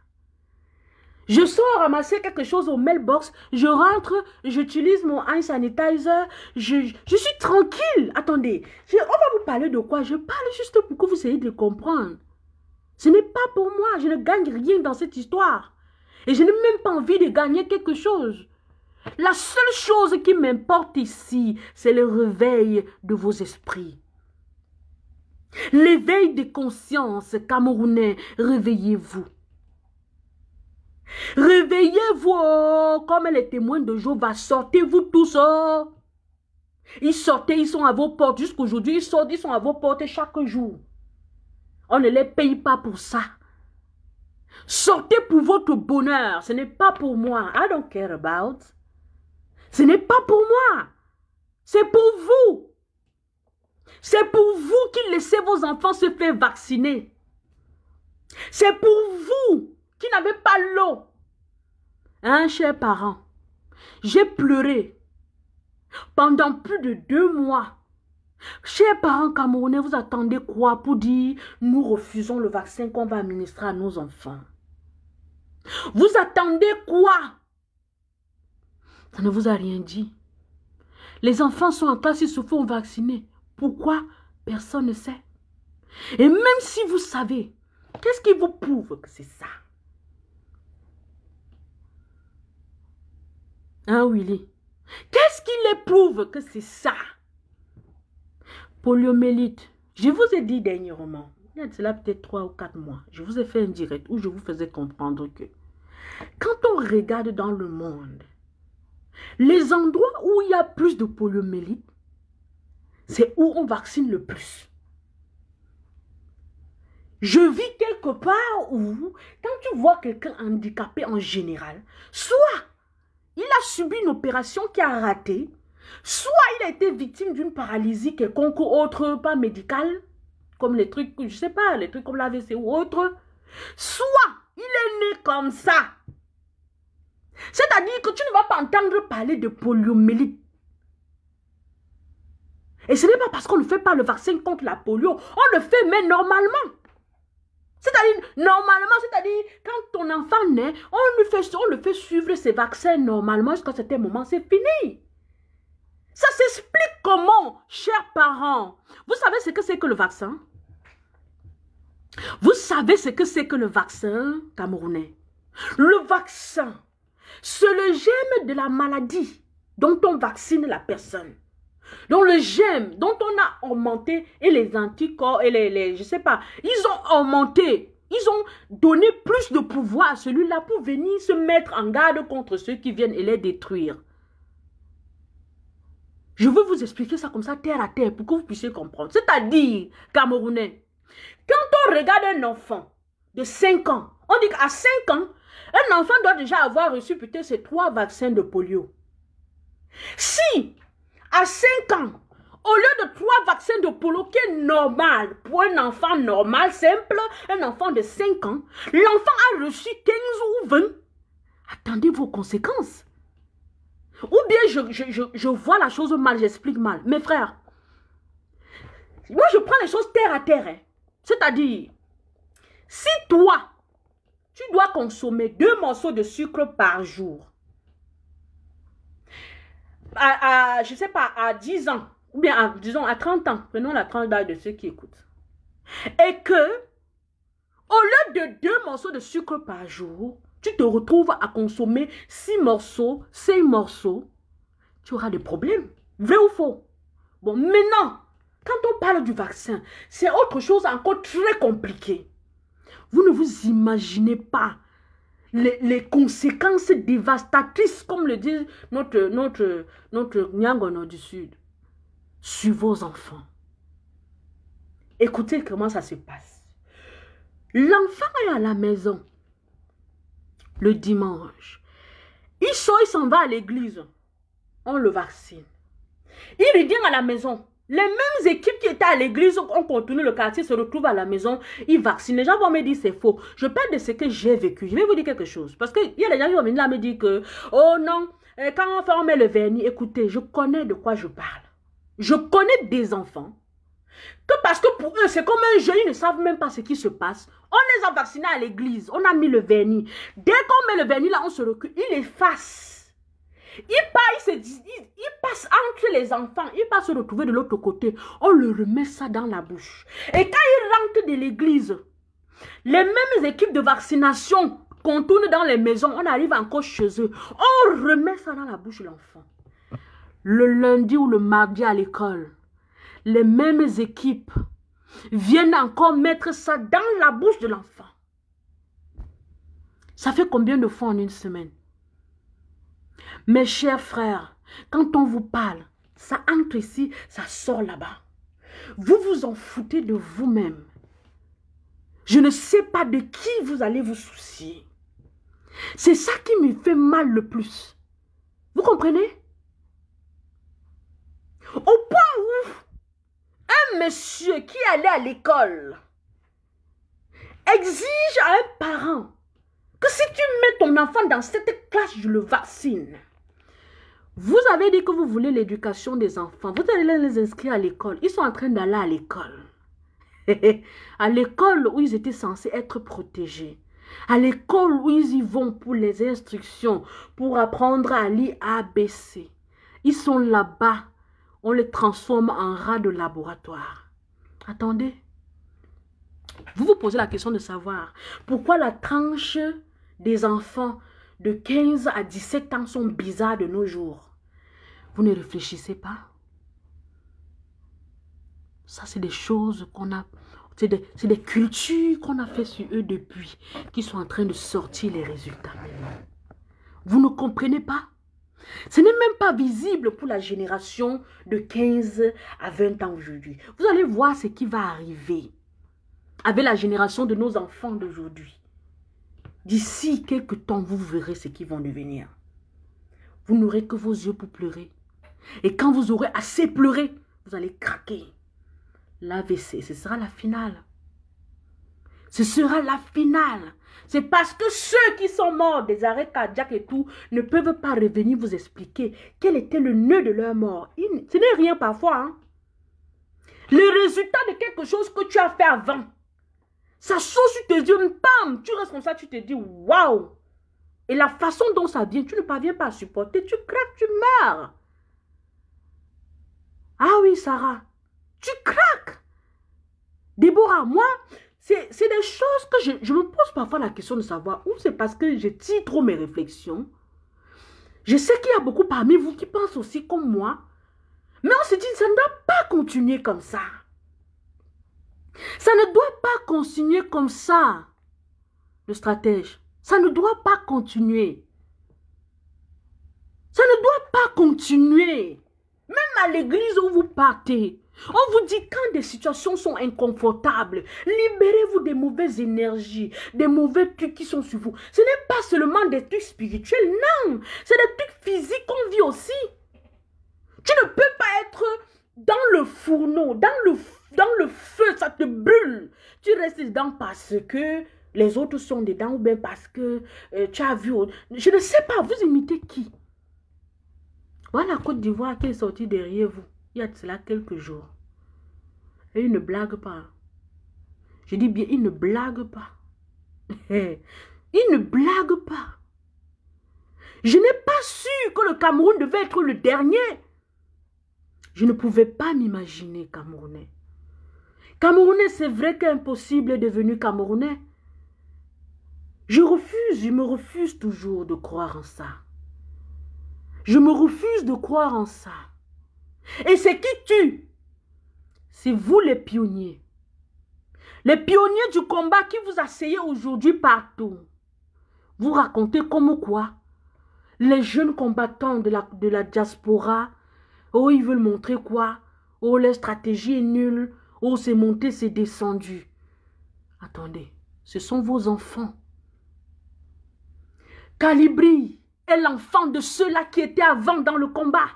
[SPEAKER 1] Je sors ramasser quelque chose au mailbox, je rentre, j'utilise mon hand sanitizer, je, suis tranquille. Attendez, on va vous parler de quoi Je parle juste pour que vous essayiez de comprendre. Ce n'est pas pour moi, je ne gagne rien dans cette histoire. Et je n'ai même pas envie de gagner quelque chose. La seule chose qui m'importe ici, c'est le réveil de vos esprits. L'éveil des consciences, Camerounais, réveillez-vous. Réveillez-vous oh, comme les témoins de Job. Sortez-vous tous. Oh. Ils sortaient, ils sont à vos portes. Jusqu'aujourd'hui, ils sortent, ils sont à vos portes chaque jour. On ne les paye pas pour ça. Sortez pour votre bonheur. Ce n'est pas pour moi. I don't care about. Ce n'est pas pour moi. C'est pour vous. C'est pour vous qui laissez vos enfants se faire vacciner. C'est pour vous qui n'avez pas l'eau. Hein, chers parents, j'ai pleuré pendant plus de deux mois. Chers parents camerounais, vous attendez quoi pour dire nous refusons le vaccin qu'on va administrer à nos enfants vous attendez quoi Ça ne vous a rien dit. Les enfants sont en classe, ils se font vacciner. Pourquoi Personne ne sait. Et même si vous savez, qu'est-ce qui vous prouve que c'est ça Hein, Willy Qu'est-ce qui les prouve que c'est ça Poliomélite, je vous ai dit dernièrement, il y a cela peut-être 3 ou 4 mois, je vous ai fait un direct où je vous faisais comprendre que quand on regarde dans le monde, les endroits où il y a plus de poliomyélite, c'est où on vaccine le plus. Je vis quelque part où, quand tu vois quelqu'un handicapé en général, soit il a subi une opération qui a raté, soit il a été victime d'une paralysie quelconque autre, pas médicale, comme les trucs, je sais pas, les trucs comme la ou autre. Soit il est né comme ça. C'est-à-dire que tu ne vas pas entendre parler de poliomyélite. Et ce n'est pas parce qu'on ne fait pas le vaccin contre la polio, on le fait mais normalement. C'est-à-dire, normalement, c'est-à-dire, quand ton enfant naît, on le fait, on le fait suivre ses vaccins normalement jusqu'à certain moment, c'est fini. Ça s'explique comment, chers parents. Vous savez ce que c'est que le vaccin vous savez ce que c'est que le vaccin camerounais Le vaccin, c'est le germe de la maladie dont on vaccine la personne. Donc le germe dont on a augmenté et les anticorps et les, les je sais pas, ils ont augmenté ils ont donné plus de pouvoir à celui-là pour venir se mettre en garde contre ceux qui viennent et les détruire. Je veux vous expliquer ça comme ça, terre à terre, pour que vous puissiez comprendre. C'est-à-dire, Camerounais, quand on regarde un enfant de 5 ans, on dit qu'à 5 ans, un enfant doit déjà avoir reçu peut-être ces trois vaccins de polio. Si, à 5 ans, au lieu de trois vaccins de polio qui est normal, pour un enfant normal, simple, un enfant de 5 ans, l'enfant a reçu 15 ou 20, attendez vos conséquences. Ou bien je, je vois la chose mal, j'explique mal. Mes frères, moi je prends les choses terre à terre. Hein. C'est-à-dire, si toi, tu dois consommer deux morceaux de sucre par jour, à, je sais pas, à 10 ans, ou bien disons à 30 ans, prenons la tranche d'âge de ceux qui écoutent, et que, au lieu de deux morceaux de sucre par jour, tu te retrouves à consommer six morceaux, cinq morceaux, tu auras des problèmes. Vrai ou faux Bon, maintenant, quand on parle du vaccin, c'est autre chose encore très compliqué. Vous ne vous imaginez pas les, conséquences dévastatrices, comme le dit notre, notre, notre du Sud, sur vos enfants. Écoutez comment ça se passe. L'enfant est à la maison le dimanche. Il sort, il s'en va à l'église. On le vaccine. Il revient à la maison. Les mêmes équipes qui étaient à l'église ont continué le quartier, se retrouvent à la maison, ils vaccinent. Les gens vont me dire c'est faux. Je parle de ce que j'ai vécu. Je vais vous dire quelque chose. Parce qu'il y a des gens qui vont venir là me dire que, oh non, eh, quand on fait, met le vernis. Écoutez, je connais de quoi je parle. Je connais des enfants que parce que pour eux, c'est comme un jeu, ils ne savent même pas ce qui se passe. On les a vaccinés à l'église, on a mis le vernis. Dès qu'on met le vernis là, on se recule, il efface il, passe entre les enfants, il passe se retrouver de l'autre côté. On le remet ça dans la bouche. Et quand il rentre de l'église, les mêmes équipes de vaccination qu'on dans les maisons, on arrive encore chez eux. On remet ça dans la bouche de l'enfant. Le lundi ou le mardi à l'école, les mêmes équipes viennent encore mettre ça dans la bouche de l'enfant. Ça fait combien de fois en une semaine mes chers frères, quand on vous parle, ça entre ici, ça sort là-bas. Vous vous en foutez de vous-même. Je ne sais pas de qui vous allez vous soucier. C'est ça qui me fait mal le plus. Vous comprenez Au point où un monsieur qui allait à l'école exige à un parent que si tu mets ton enfant dans cette classe, je le vaccine. Vous avez dit que vous voulez l'éducation des enfants. Vous allez les inscrire à l'école. Ils sont en train d'aller à l'école. à l'école où ils étaient censés être protégés. À l'école où ils y vont pour les instructions, pour apprendre à lire ABC. Ils sont là-bas. On les transforme en rats de laboratoire. Attendez. Vous vous posez la question de savoir pourquoi la tranche des enfants de 15 à 17 ans sont bizarres de nos jours. Vous ne réfléchissez pas. Ça, c'est des choses qu'on a... C'est des, des, cultures qu'on a fait sur eux depuis qui sont en train de sortir les résultats. Vous ne comprenez pas ce n'est même pas visible pour la génération de 15 à 20 ans aujourd'hui. Vous allez voir ce qui va arriver avec la génération de nos enfants d'aujourd'hui. D'ici quelques temps, vous verrez ce qu'ils vont devenir. Vous n'aurez que vos yeux pour pleurer. Et quand vous aurez assez pleuré, vous allez craquer. L'AVC, ce sera la finale. Ce sera la finale. C'est parce que ceux qui sont morts des arrêts cardiaques et tout ne peuvent pas revenir vous expliquer quel était le nœud de leur mort. ce n'est rien parfois. Hein. Le résultat de quelque chose que tu as fait avant. Ça saute sur tes yeux, tu restes comme ça, tu te dis waouh. Et la façon dont ça vient, tu ne parviens pas à supporter, tu craques, tu meurs. Ah oui, Sarah, tu craques. Déborah, moi, c'est des choses que je, je, me pose parfois la question de savoir où c'est parce que je tire trop mes réflexions. Je sais qu'il y a beaucoup parmi vous qui pensent aussi comme moi. Mais on se dit, ça ne doit pas continuer comme ça. Ça ne doit pas continuer comme ça, le stratège. Ça ne doit pas continuer. Ça ne doit pas continuer. Même à l'église où vous partez, on vous dit quand des situations sont inconfortables, libérez-vous des mauvaises énergies, des mauvais trucs qui sont sur vous. Ce n'est pas seulement des trucs spirituels, non. C'est des trucs physiques qu'on vit aussi. Tu ne peux pas être dans le fourneau, dans le dans le feu, ça te brûle. Tu restes dedans parce que les autres sont dedans ou bien parce que euh, tu as vu. Je ne sais pas, vous imitez qui Voilà Côte d'Ivoire qui est sortie derrière vous, il y a de cela quelques jours. Et il ne blague pas. Je dis bien, il ne blague pas. il ne blague pas. Je n'ai pas su que le Cameroun devait être le dernier. Je ne pouvais pas m'imaginer Camerounais. Camerounais, c'est vrai qu'impossible est devenu Camerounais. Je refuse, je me refuse toujours de croire en ça. Je me refuse de croire en ça. Et c'est qui tue C'est vous les pionniers. Les pionniers du combat qui vous asseyez aujourd'hui partout. Vous racontez comme quoi les jeunes combattants de la, de la diaspora, oh, ils veulent montrer quoi Oh, leur stratégie est nulle. Oh, c'est monté, c'est descendu. Attendez, ce sont vos enfants. Calibri est l'enfant de ceux-là qui étaient avant dans le combat.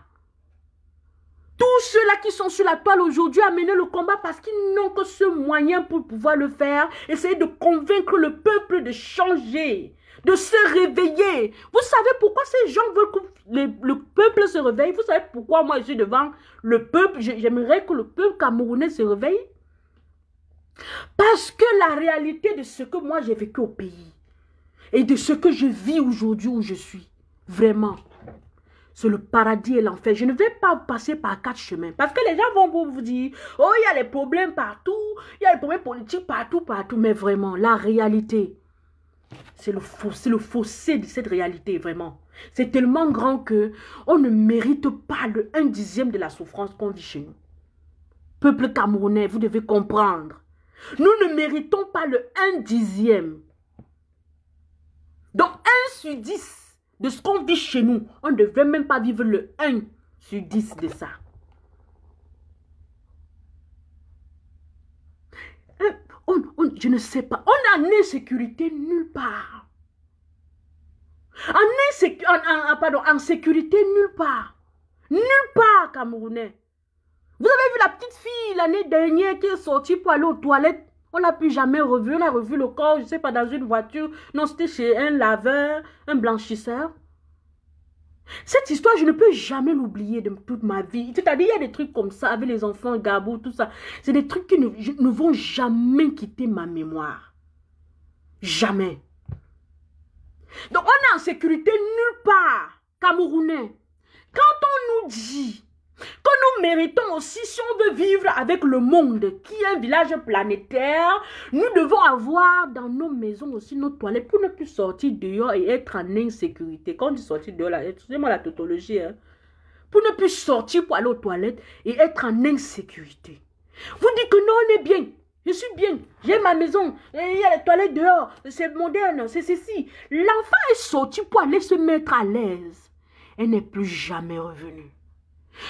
[SPEAKER 1] Tous ceux-là qui sont sur la toile aujourd'hui à mener le combat parce qu'ils n'ont que ce moyen pour pouvoir le faire. Essayer de convaincre le peuple de changer de se réveiller. Vous savez pourquoi ces gens veulent que le peuple se réveille Vous savez pourquoi moi je suis devant le peuple J'aimerais que le peuple camerounais se réveille. Parce que la réalité de ce que moi j'ai vécu au pays et de ce que je vis aujourd'hui où je suis, vraiment, c'est le paradis et l'enfer. Je ne vais pas passer par quatre chemins. Parce que les gens vont vous dire, oh, il y a des problèmes partout, il y a des problèmes politiques partout, partout. Mais vraiment, la réalité, c'est le, le fossé de cette réalité, vraiment. C'est tellement grand que on ne mérite pas le un dixième de la souffrance qu'on vit chez nous. Peuple camerounais, vous devez comprendre. Nous ne méritons pas le un dixième. Donc, 1 sur 10 de ce qu'on vit chez nous, on ne devrait même pas vivre le 1 sur 10 de ça. on, je ne sais pas. On a en sécurité nulle part. En, en sécurité nulle part. Nulle part, Camerounais. Vous avez vu la petite fille l'année dernière qui est sortie pour aller aux toilettes on n'a plus jamais revu. On a revu le corps, je ne sais pas, dans une voiture. Non, c'était chez un laveur, un blanchisseur. Cette histoire, je ne peux jamais l'oublier de toute ma vie. C'est-à-dire, il y a des trucs comme ça, avec les enfants, Gabo, tout ça. C'est des trucs qui ne, ne, vont jamais quitter ma mémoire. Jamais. Donc, on est en sécurité nulle part, Camerounais. Quand on nous dit que nous méritons aussi si on veut vivre avec le monde, qui est un village planétaire. Nous devons avoir dans nos maisons aussi nos toilettes pour ne plus sortir dehors et être en insécurité. Quand je sortir dehors, excusez-moi la tautologie, hein. pour ne plus sortir pour aller aux toilettes et être en insécurité. Vous dites que non, on est bien. Je suis bien, j'ai ma maison, il y a les toilettes dehors, c'est moderne, c'est ceci. L'enfant est sorti pour aller se mettre à l'aise. Elle n'est plus jamais revenue.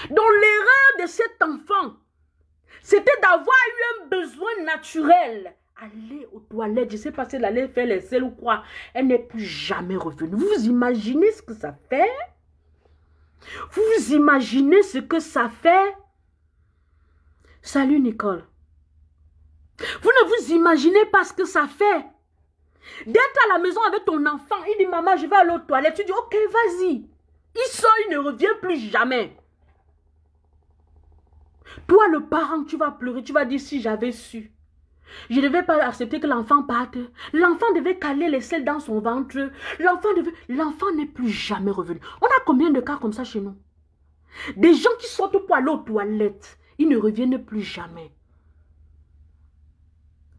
[SPEAKER 1] Donc l'erreur de cet enfant, c'était d'avoir eu un besoin naturel. Aller aux toilettes, je sais pas si elle allait faire les selles ou quoi. Elle n'est plus jamais revenue. Vous imaginez ce que ça fait Vous imaginez ce que ça fait Salut Nicole. Vous ne vous imaginez pas ce que ça fait D'être à la maison avec ton enfant, il dit maman je vais aller aux toilettes. Tu dis ok vas-y. Il sort, il ne revient plus jamais. Toi, le parent, tu vas pleurer, tu vas dire si j'avais su. Je ne devais pas accepter que l'enfant parte. L'enfant devait caler les selles dans son ventre. L'enfant L'enfant n'est plus jamais revenu. On a combien de cas comme ça chez nous Des gens qui sortent pour aller aux toilettes, ils ne reviennent plus jamais.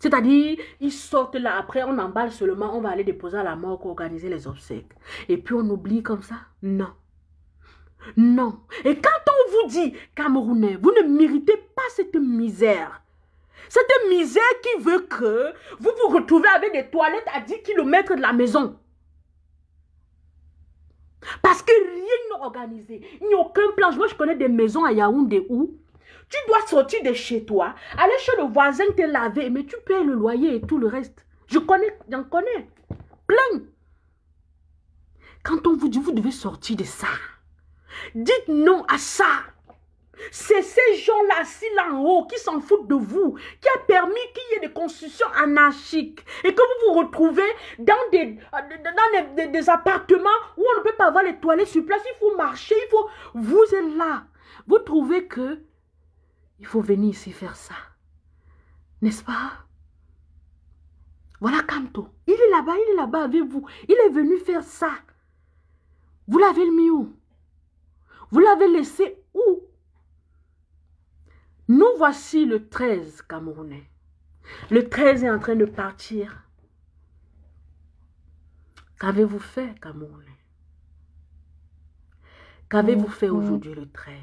[SPEAKER 1] C'est-à-dire, ils sortent là, après on emballe seulement, on va aller déposer à la mort pour organiser les obsèques. Et puis on oublie comme ça Non. Non. Et quand on vous dit, Camerounais, vous ne méritez pas cette misère. Cette misère qui veut que vous vous retrouvez avec des toilettes à 10 km de la maison. Parce que rien n'est organisé. Il n'y a aucun plan. Moi, je connais des maisons à Yaoundé où tu dois sortir de chez toi, aller chez le voisin te laver, mais tu payes le loyer et tout le reste. Je connais, j'en connais. Plein. Quand on vous dit, vous devez sortir de ça. Dites non à ça. C'est ces gens-là, si là en haut, qui s'en foutent de vous, qui a permis qu'il y ait des constructions anarchiques et que vous vous retrouvez dans des, dans des, appartements où on ne peut pas avoir les toilettes sur place, il faut marcher, il faut... Vous êtes là. Vous trouvez que il faut venir ici faire ça. N'est-ce pas Voilà Kanto Il est là-bas, il est là-bas avec vous. Il est venu faire ça. Vous l'avez le où vous l'avez laissé où Nous voici le 13 Camerounais. Le 13 est en train de partir. Qu'avez-vous fait, Camerounais Qu'avez-vous fait mm-hmm. aujourd'hui le 13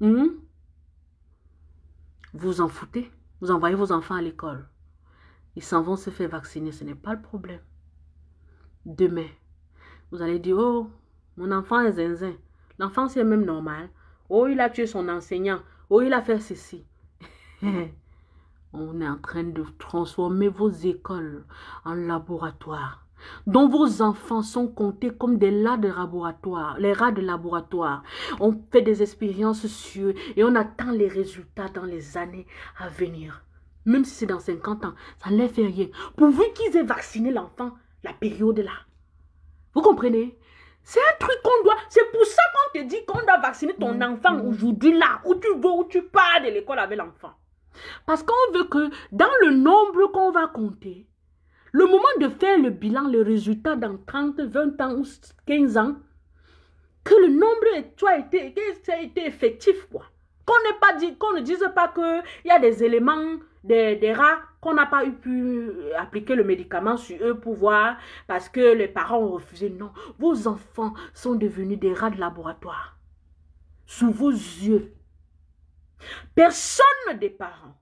[SPEAKER 1] Vous hmm? Vous en foutez Vous envoyez vos enfants à l'école. Ils s'en vont se faire vacciner, ce n'est pas le problème. Demain, vous allez dire, oh, mon enfant est zinzin. L'enfant, c'est même normal. Oh, il a tué son enseignant. Oh, il a fait ceci. On est en train de transformer vos écoles en laboratoires dont vos enfants sont comptés comme des rats de laboratoire, les rats de laboratoire. On fait des expériences sur et on attend les résultats dans les années à venir. Même si c'est dans 50 ans, ça ne les fait rien. Pourvu qu'ils aient vacciné l'enfant, la période est là. Vous comprenez c'est un truc qu'on doit. C'est pour ça qu'on te dit qu'on doit vacciner ton mm, enfant mm. aujourd'hui là, où tu vas, où tu pars de l'école avec l'enfant. Parce qu'on veut que dans le nombre qu'on va compter, le moment de faire le bilan, le résultat dans 30, 20 ans ou 15 ans, que le nombre, soit, été, que ça été effectif, quoi. Qu'on ne dise pas qu'il y a des éléments, des, des rats qu'on n'a pas eu pu appliquer le médicament sur eux pour voir parce que les parents ont refusé. Non, vos enfants sont devenus des rats de laboratoire. Sous vos yeux. Personne des parents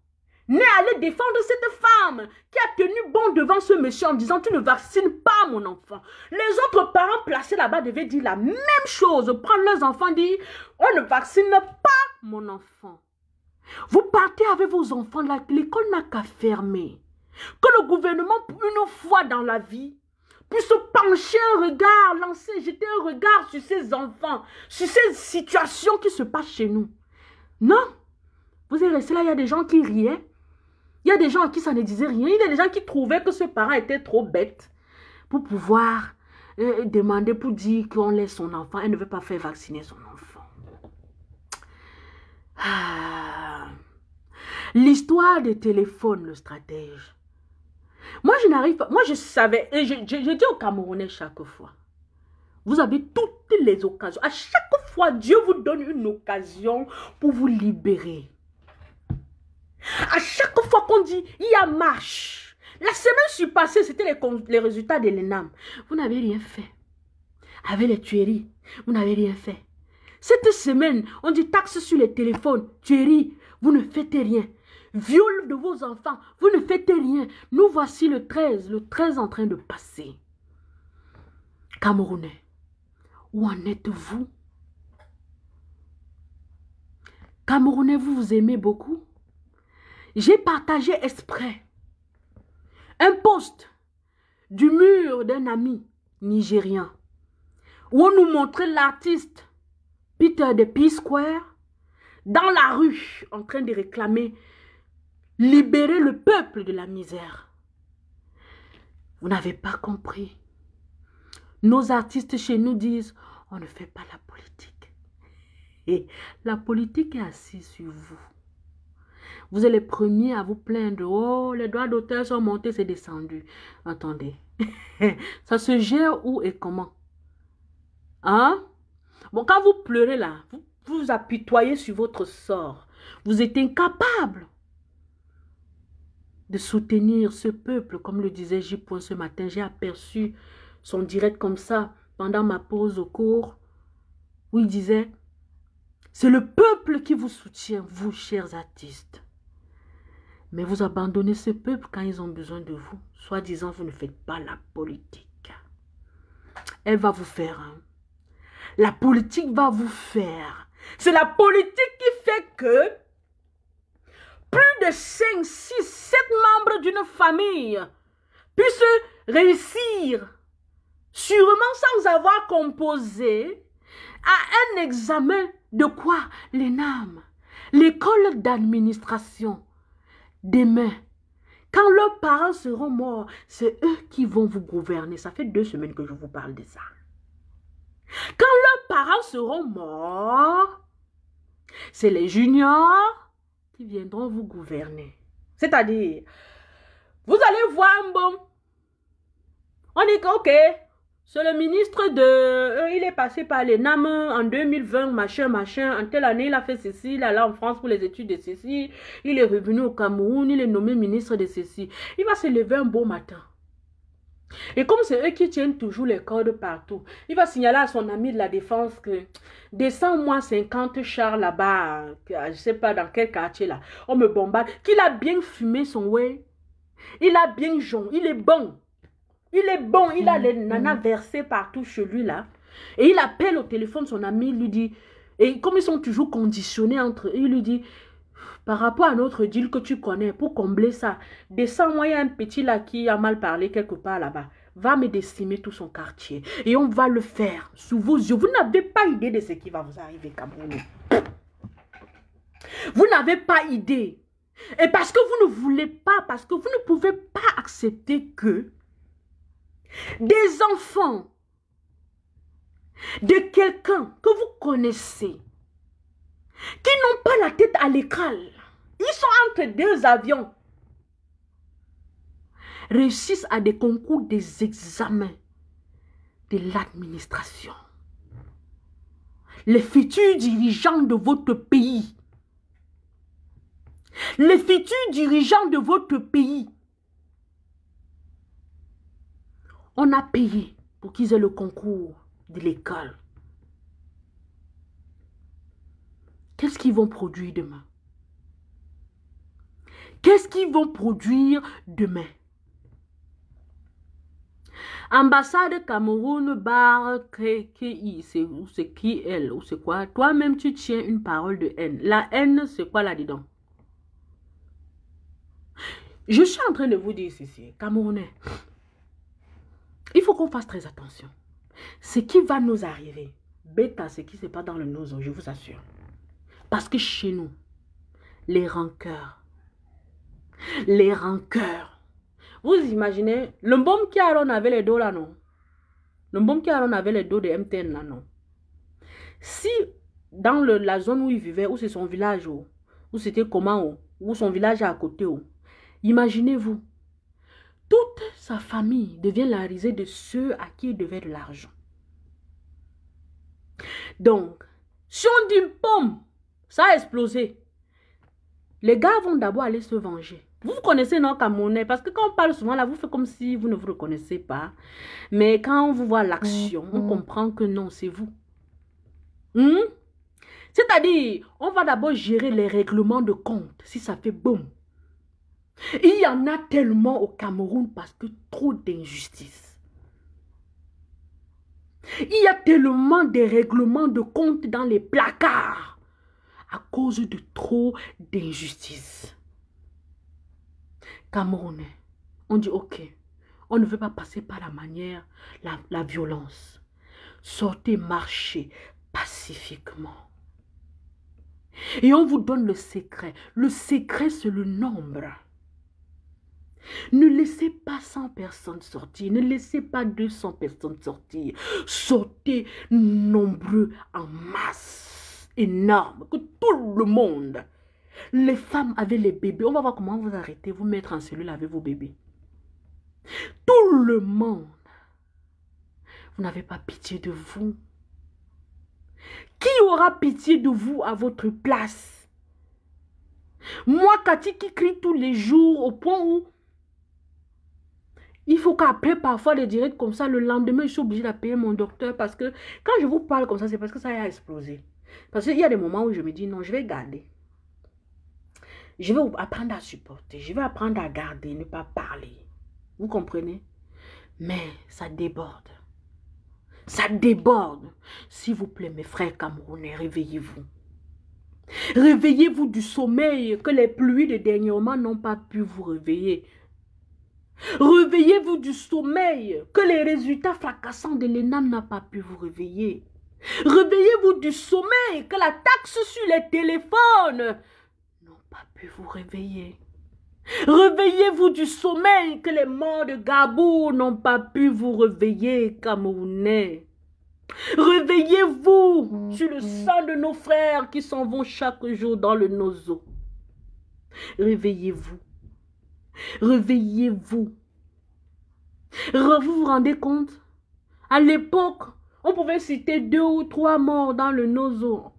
[SPEAKER 1] n'est allé défendre cette femme qui a tenu bon devant ce monsieur en disant tu ne vaccines pas mon enfant. Les autres parents placés là-bas devaient dire la même chose, prendre leurs enfants, dire on ne vaccine pas mon enfant. Vous partez avec vos enfants, l'école n'a qu'à fermer. Que le gouvernement, une fois dans la vie, puisse pencher un regard, lancer, jeter un regard sur ces enfants, sur ces situations qui se passent chez nous. Non, vous êtes restés là, il y a des gens qui riaient, il y a des gens à qui ça ne disait rien. Il y a des gens qui trouvaient que ce parent était trop bête pour pouvoir euh, demander, pour dire qu'on laisse son enfant. Elle ne veut pas faire vacciner son enfant. Ah. L'histoire des téléphones, le stratège. Moi, je n'arrive pas. Moi, je savais. Et je, je, je, dis aux Camerounais chaque fois. Vous avez toutes les occasions. À chaque fois, Dieu vous donne une occasion pour vous libérer. À chaque fois qu'on dit, il y a marche. La semaine passée, c'était les, les, résultats de l'ENAM. Vous n'avez rien fait. Avec les tueries, vous n'avez rien fait. Cette semaine, on dit taxe sur les téléphones, tueries, vous ne faites rien. Viol de vos enfants, vous ne faites rien. Nous voici le 13, le 13 en train de passer. Camerounais, où en êtes-vous Camerounais, vous vous aimez beaucoup j'ai partagé exprès un poste du mur d'un ami nigérien où on nous montrait l'artiste Peter de P-Square dans la rue en train de réclamer libérer le peuple de la misère. Vous n'avez pas compris. Nos artistes chez nous disent on ne fait pas la politique. Et la politique est assise sur vous. Vous êtes les premiers à vous plaindre. Oh, les droits d'auteur sont montés, c'est descendu. Attendez. ça se gère où et comment Hein Bon, quand vous pleurez là, vous vous apitoyez sur votre sort. Vous êtes incapable de soutenir ce peuple. Comme le disait J. ce matin, j'ai aperçu son direct comme ça pendant ma pause au cours où il disait c'est le peuple qui vous soutient, vous, chers artistes. Mais vous abandonnez ce peuple quand ils ont besoin de vous. Soi-disant, vous ne faites pas la politique. Elle va vous faire. Hein. La politique va vous faire. C'est la politique qui fait que plus de 5, 6, 7 membres d'une famille puissent réussir, sûrement sans avoir composé, à un examen de quoi Les l'école d'administration, Demain, quand leurs parents seront morts, c'est eux qui vont vous gouverner. Ça fait deux semaines que je vous parle de ça. Quand leurs parents seront morts, c'est les juniors qui viendront vous gouverner. C'est-à-dire, vous allez voir un bon. On est ok, c'est le ministre de... Euh, il est passé par les NAM en 2020, machin, machin. En telle année, il a fait ceci, il est allé en France pour les études de ceci. Il est revenu au Cameroun, il est nommé ministre de ceci. Il va se lever un beau matin. Et comme c'est eux qui tiennent toujours les cordes partout, il va signaler à son ami de la défense que descends-moi 50 chars là-bas, je ne sais pas dans quel quartier là, on me bombarde, qu'il a bien fumé son way, il a bien joué, il est bon. Il est bon, il a les mm-hmm. nanas versées partout chez lui là. Et il appelle au téléphone son ami, il lui dit, et comme ils sont toujours conditionnés entre eux, il lui dit, par rapport à notre deal que tu connais, pour combler ça, descends-moi, il y un petit là qui a mal parlé quelque part là-bas. Va me décimer tout son quartier. Et on va le faire sous vos yeux. Vous n'avez pas idée de ce qui va vous arriver, Cameroun. Vous n'avez pas idée. Et parce que vous ne voulez pas, parce que vous ne pouvez pas accepter que des enfants de quelqu'un que vous connaissez qui n'ont pas la tête à l'école, ils sont entre deux avions, réussissent à des concours, des examens de l'administration. Les futurs dirigeants de votre pays, les futurs dirigeants de votre pays, On a payé pour qu'ils aient le concours de l'école. Qu'est-ce qu'ils vont produire demain Qu'est-ce qu'ils vont produire demain Ambassade Cameroun barre qui c'est c'est qui elle ou c'est quoi Toi-même tu tiens une parole de haine. La haine c'est quoi là-dedans Je suis en train de vous dire ceci, Camerounais. Il faut qu'on fasse très attention. Ce qui va nous arriver, bêta, ce qui se pas dans le nozo, je vous assure. Parce que chez nous, les rancœurs, les rancœurs, vous imaginez, le bon qui avait les dos là, non Le bon qui avait les dos de MTN là, non Si dans la zone où il vivait, où c'est son village, où, c'était comment, où, son village à côté, imaginez-vous, toute sa famille devient la risée de ceux à qui il devait de l'argent. Donc, si on dit pomme, ça a explosé. Les gars vont d'abord aller se venger. Vous, vous connaissez non Camonet? parce que quand on parle souvent là, vous faites comme si vous ne vous reconnaissez pas. Mais quand on vous voit l'action, mm, on mm. comprend que non, c'est vous. Hmm? C'est-à-dire, on va d'abord gérer les règlements de compte si ça fait boum. Il y en a tellement au Cameroun parce que trop d'injustices. Il y a tellement de règlements de compte dans les placards à cause de trop d'injustices. Camerounais, on dit ok, on ne veut pas passer par la manière, la, la violence. Sortez marcher pacifiquement. Et on vous donne le secret. Le secret, c'est le nombre. Ne laissez pas 100 personnes sortir. Ne laissez pas 200 personnes sortir. Sortez nombreux en masse, énorme, que tout le monde, les femmes avec les bébés, on va voir comment vous arrêtez, vous mettre en cellule avec vos bébés. Tout le monde, vous n'avez pas pitié de vous. Qui aura pitié de vous à votre place Moi, Cathy, qui crie tous les jours au point où il faut qu'après, parfois, les directs comme ça, le lendemain, je suis obligée d'appeler mon docteur parce que quand je vous parle comme ça, c'est parce que ça a explosé. Parce qu'il y a des moments où je me dis, non, je vais garder. Je vais apprendre à supporter. Je vais apprendre à garder, ne pas parler. Vous comprenez Mais ça déborde. Ça déborde. S'il vous plaît, mes frères camerounais, réveillez-vous. Réveillez-vous du sommeil que les pluies de dernièrement n'ont pas pu vous réveiller. Réveillez-vous du sommeil que les résultats fracassants de l'ENAM N'ont pas pu vous réveiller. Réveillez-vous du sommeil que la taxe sur les téléphones n'ont pas pu vous réveiller. Réveillez-vous du sommeil que les morts de Gabou n'ont pas pu vous réveiller, Camerounais. Réveillez-vous sur le sang de nos frères qui s'en vont chaque jour dans le nozo. Réveillez-vous Réveillez-vous. Vous vous rendez compte À l'époque, on pouvait citer deux ou trois morts dans le nozo.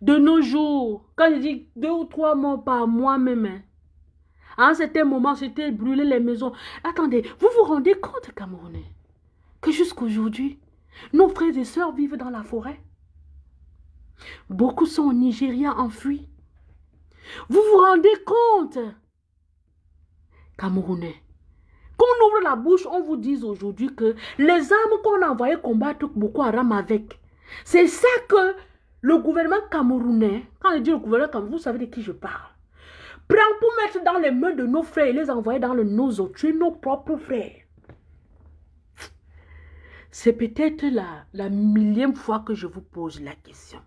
[SPEAKER 1] De nos jours, quand je dis deux ou trois morts par mois même, hein, à un certain moment, c'était brûler les maisons. Attendez, vous vous rendez compte, Camerounais, que jusqu'aujourd'hui, nos frères et sœurs vivent dans la forêt Beaucoup sont au Nigeria enfuis. Vous vous rendez compte Camerounais. Qu'on ouvre la bouche, on vous dise aujourd'hui que les armes qu'on a envoyées combattre à ram avec, c'est ça que le gouvernement camerounais, quand je dis le gouvernement camerounais, vous savez de qui je parle, prend pour mettre dans les mains de nos frères et les envoyer dans le nos tuer nos propres frères. C'est peut-être la, la millième fois que je vous pose la question.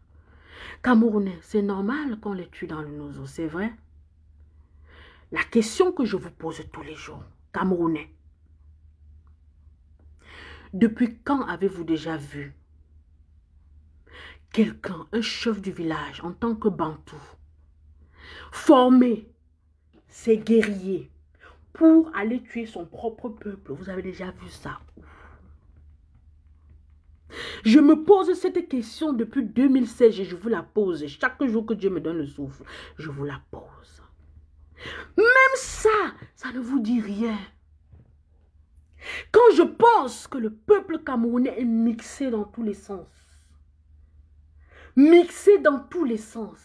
[SPEAKER 1] Camerounais, c'est normal qu'on les tue dans le nozo, c'est vrai la question que je vous pose tous les jours, Camerounais, depuis quand avez-vous déjà vu quelqu'un, un chef du village en tant que Bantou, former ses guerriers pour aller tuer son propre peuple Vous avez déjà vu ça je me pose cette question depuis 2016 et je vous la pose. Chaque jour que Dieu me donne le souffle, je vous la pose. Même ça, ça ne vous dit rien. Quand je pense que le peuple camerounais est mixé dans tous les sens, mixé dans tous les sens,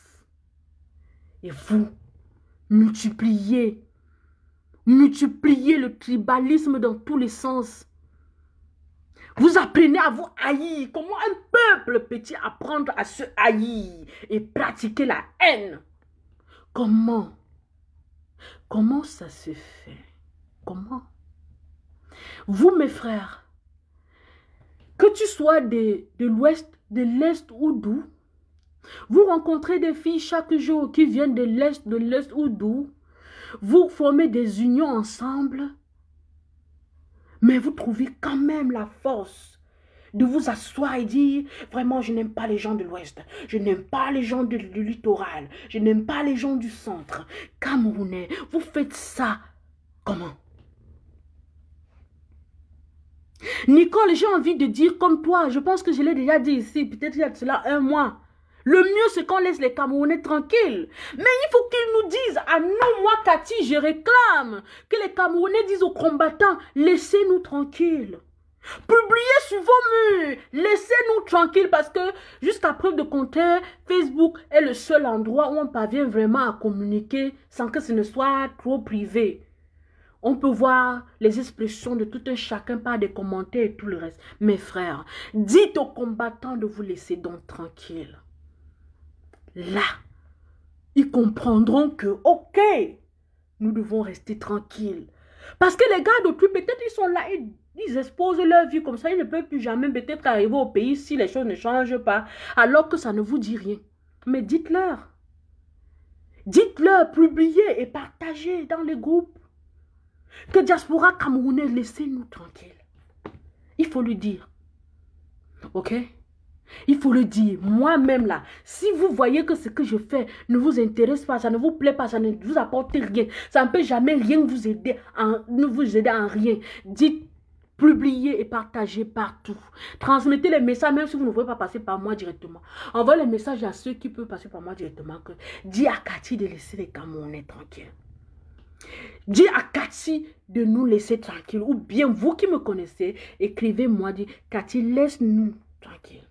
[SPEAKER 1] et vous, multipliez, multipliez le tribalisme dans tous les sens, vous apprenez à vous haïr. Comment un peuple peut-il apprendre à se haïr et pratiquer la haine Comment Comment ça se fait Comment Vous, mes frères, que tu sois de, de l'ouest, de l'est ou d'où, vous rencontrez des filles chaque jour qui viennent de l'est, de l'est ou d'où, vous formez des unions ensemble, mais vous trouvez quand même la force de vous asseoir et dire, vraiment, je n'aime pas les gens de l'Ouest, je n'aime pas les gens du littoral, je n'aime pas les gens du centre. Camerounais, vous faites ça comment Nicole, j'ai envie de dire comme toi, je pense que je l'ai déjà dit ici, peut-être il y a cela un mois. Le mieux, c'est qu'on laisse les Camerounais tranquilles. Mais il faut qu'ils nous disent, à ah nous, moi, Cathy, je réclame que les Camerounais disent aux combattants, laissez-nous tranquilles. Publiez sur vos murs. Laissez-nous tranquilles parce que jusqu'à preuve de contraire, Facebook est le seul endroit où on parvient vraiment à communiquer sans que ce ne soit trop privé. On peut voir les expressions de tout un chacun par des commentaires et tout le reste. Mes frères, dites aux combattants de vous laisser donc tranquilles. Là, ils comprendront que, ok, nous devons rester tranquilles. Parce que les gars d'autrui, peut-être ils sont là, et ils exposent leur vie comme ça, ils ne peuvent plus jamais peut-être arriver au pays si les choses ne changent pas, alors que ça ne vous dit rien. Mais dites-leur. Dites-leur, publiez et partagez dans les groupes. Que diaspora camerounais, laissez-nous tranquilles. Il faut le dire. Ok Il faut le dire. Moi-même là, si vous voyez que ce que je fais ne vous intéresse pas, ça ne vous plaît pas, ça ne vous apporte rien, ça ne peut jamais rien vous aider, en, ne vous aider en rien, dites Publiez et partager partout. Transmettez les messages, même si vous ne pouvez pas passer par moi directement. Envoyez les messages à ceux qui peuvent passer par moi directement. dis à Cathy de laisser les Camerounais tranquilles. Dis à Cathy de nous laisser tranquilles. Ou bien vous qui me connaissez, écrivez-moi, dit Cathy, laisse-nous tranquilles.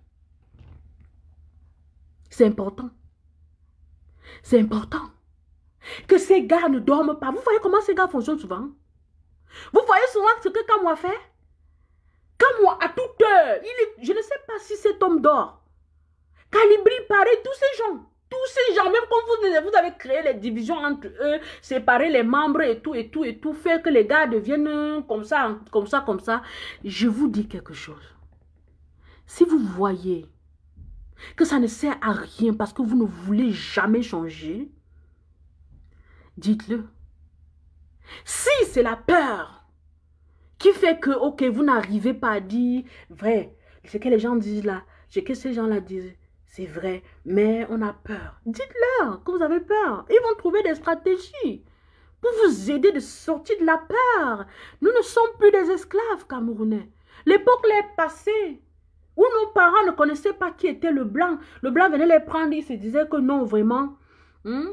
[SPEAKER 1] C'est important. C'est important. Que ces gars ne dorment pas. Vous voyez comment ces gars fonctionnent souvent? Vous voyez souvent ce que Kamoua fait? moi, à toute heure, il est, je ne sais pas si cet homme dort. Calibri, pareil, tous ces gens. Tous ces gens, même quand vous, vous avez créé les divisions entre eux, séparer les membres et tout, et tout, et tout, faire que les gars deviennent euh, comme ça, comme ça, comme ça. Je vous dis quelque chose. Si vous voyez que ça ne sert à rien parce que vous ne voulez jamais changer, dites-le. Si c'est la peur qui fait que, ok, vous n'arrivez pas à dire vrai. Ce que les gens disent là, ce que ces gens-là disent, c'est vrai, mais on a peur. Dites-leur que vous avez peur. Ils vont trouver des stratégies pour vous aider de sortir de la peur. Nous ne sommes plus des esclaves camerounais. L'époque est passée où nos parents ne connaissaient pas qui était le blanc. Le blanc venait les prendre, ils se disaient que non, vraiment. Hmm?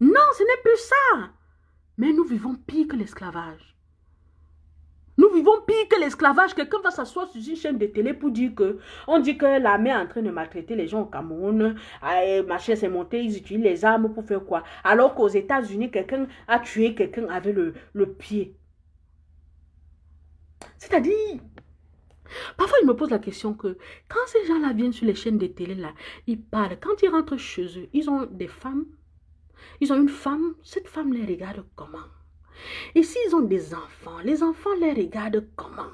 [SPEAKER 1] Non, ce n'est plus ça. Mais nous vivons pire que l'esclavage. Nous vivons pire que l'esclavage. Quelqu'un va s'asseoir sur une chaîne de télé pour dire que on dit que la mère est en train de maltraiter les gens au Cameroun. Machin s'est monté, ils utilisent les armes pour faire quoi Alors qu'aux États-Unis, quelqu'un a tué quelqu'un avec le, le pied. C'est-à-dire, parfois ils me posent la question que quand ces gens-là viennent sur les chaînes de télé, là, ils parlent, quand ils rentrent chez eux, ils ont des femmes, ils ont une femme, cette femme les regarde comment et s'ils ont des enfants, les enfants les regardent comment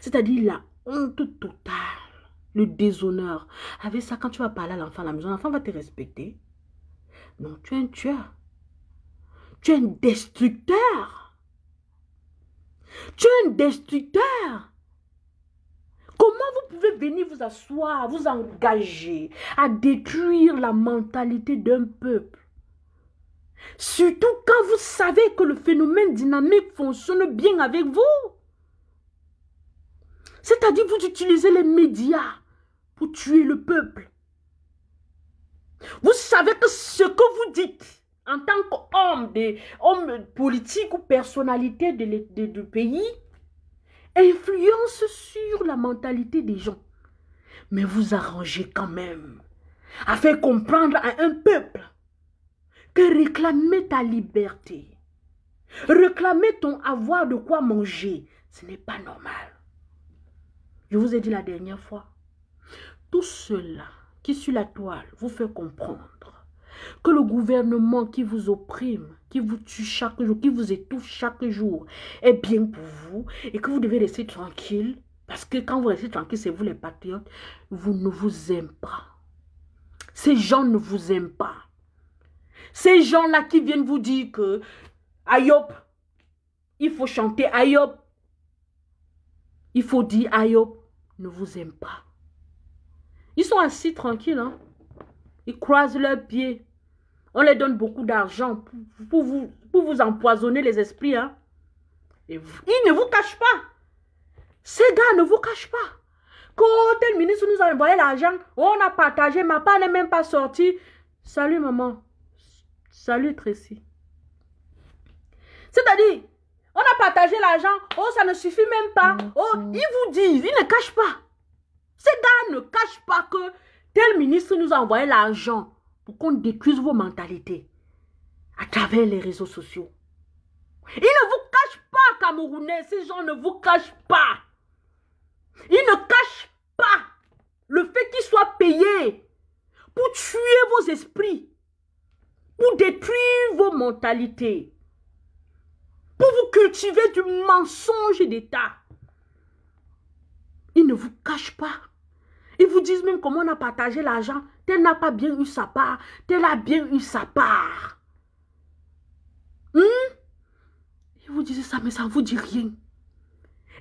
[SPEAKER 1] C'est-à-dire la honte totale, le déshonneur. Avec ça, quand tu vas parler à l'enfant à la maison, l'enfant va te respecter. Non, tu es un tueur. Tu es un destructeur. Tu es un destructeur. Comment vous pouvez venir vous asseoir, vous engager à détruire la mentalité d'un peuple Surtout quand vous savez que le phénomène dynamique fonctionne bien avec vous. C'est-à-dire vous utilisez les médias pour tuer le peuple. Vous savez que ce que vous dites en tant qu'homme homme politique ou personnalité de, de, pays influence sur la mentalité des gens. Mais vous arrangez quand même à faire comprendre à un peuple que réclamer ta liberté, réclamer ton avoir de quoi manger, ce n'est pas normal. Je vous ai dit la dernière fois, tout cela qui sur la toile vous fait comprendre que le gouvernement qui vous opprime, qui vous tue chaque jour, qui vous étouffe chaque jour, est bien pour vous et que vous devez rester tranquille. Parce que quand vous restez tranquille, c'est vous les patriotes, vous ne vous aimez pas. Ces gens ne vous aiment pas. Ces gens-là qui viennent vous dire que Ayop, il faut chanter Ayop. Il faut dire Ayop ne vous aime pas. Ils sont assis tranquilles. Hein? Ils croisent leurs pieds. On les donne beaucoup d'argent pour, vous, pour vous empoisonner les esprits. Hein? Et ils ne vous cachent pas. Ces gars ne vous cachent pas. Quand le ministre nous a envoyé l'argent, on a partagé, ma part n'est même pas sortie. Salut maman. Salut Tracy. C'est-à-dire, on a partagé l'argent. Oh, ça ne suffit même pas. Oh, ils vous disent, ils ne cachent pas. Ces gars ne cachent pas que tel ministre nous a envoyé l'argent pour qu'on décuse vos mentalités à travers les réseaux sociaux. Ils ne vous cachent pas, Camerounais. Ces gens ne vous cachent pas. Ils ne cachent pas le fait qu'ils soient payés pour tuer vos esprits pour détruire vos mentalités, pour vous cultiver du mensonge d'État. Ils ne vous cachent pas. Ils vous disent même comment on a partagé l'argent. elle n'a pas bien eu sa part. Tel a bien eu sa part. Hmm? Ils vous disent ça, mais ça ne vous dit rien.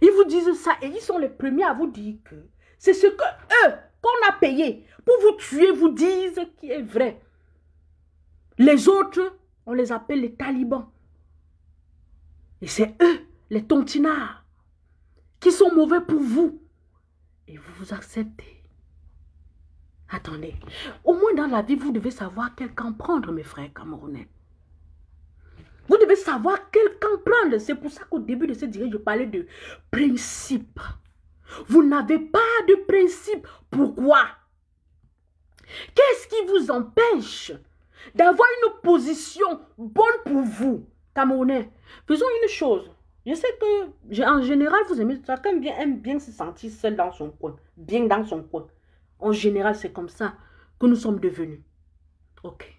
[SPEAKER 1] Ils vous disent ça et ils sont les premiers à vous dire que c'est ce que eux, qu'on a payé pour vous tuer, vous disent qui est vrai. Les autres, on les appelle les talibans. Et c'est eux, les tontinards, qui sont mauvais pour vous. Et vous vous acceptez. Attendez, au moins dans la vie, vous devez savoir quel camp prendre, mes frères camerounais. Vous devez savoir quel camp prendre. C'est pour ça qu'au début de cette vidéo, je parlais de principe. Vous n'avez pas de principe. Pourquoi Qu'est-ce qui vous empêche d'avoir une position bonne pour vous, Camerounais. Faisons une chose. Je sais que, en général, vous aimez, chacun bien, aime bien se sentir seul dans son coin, bien dans son coin. En général, c'est comme ça que nous sommes devenus. Ok.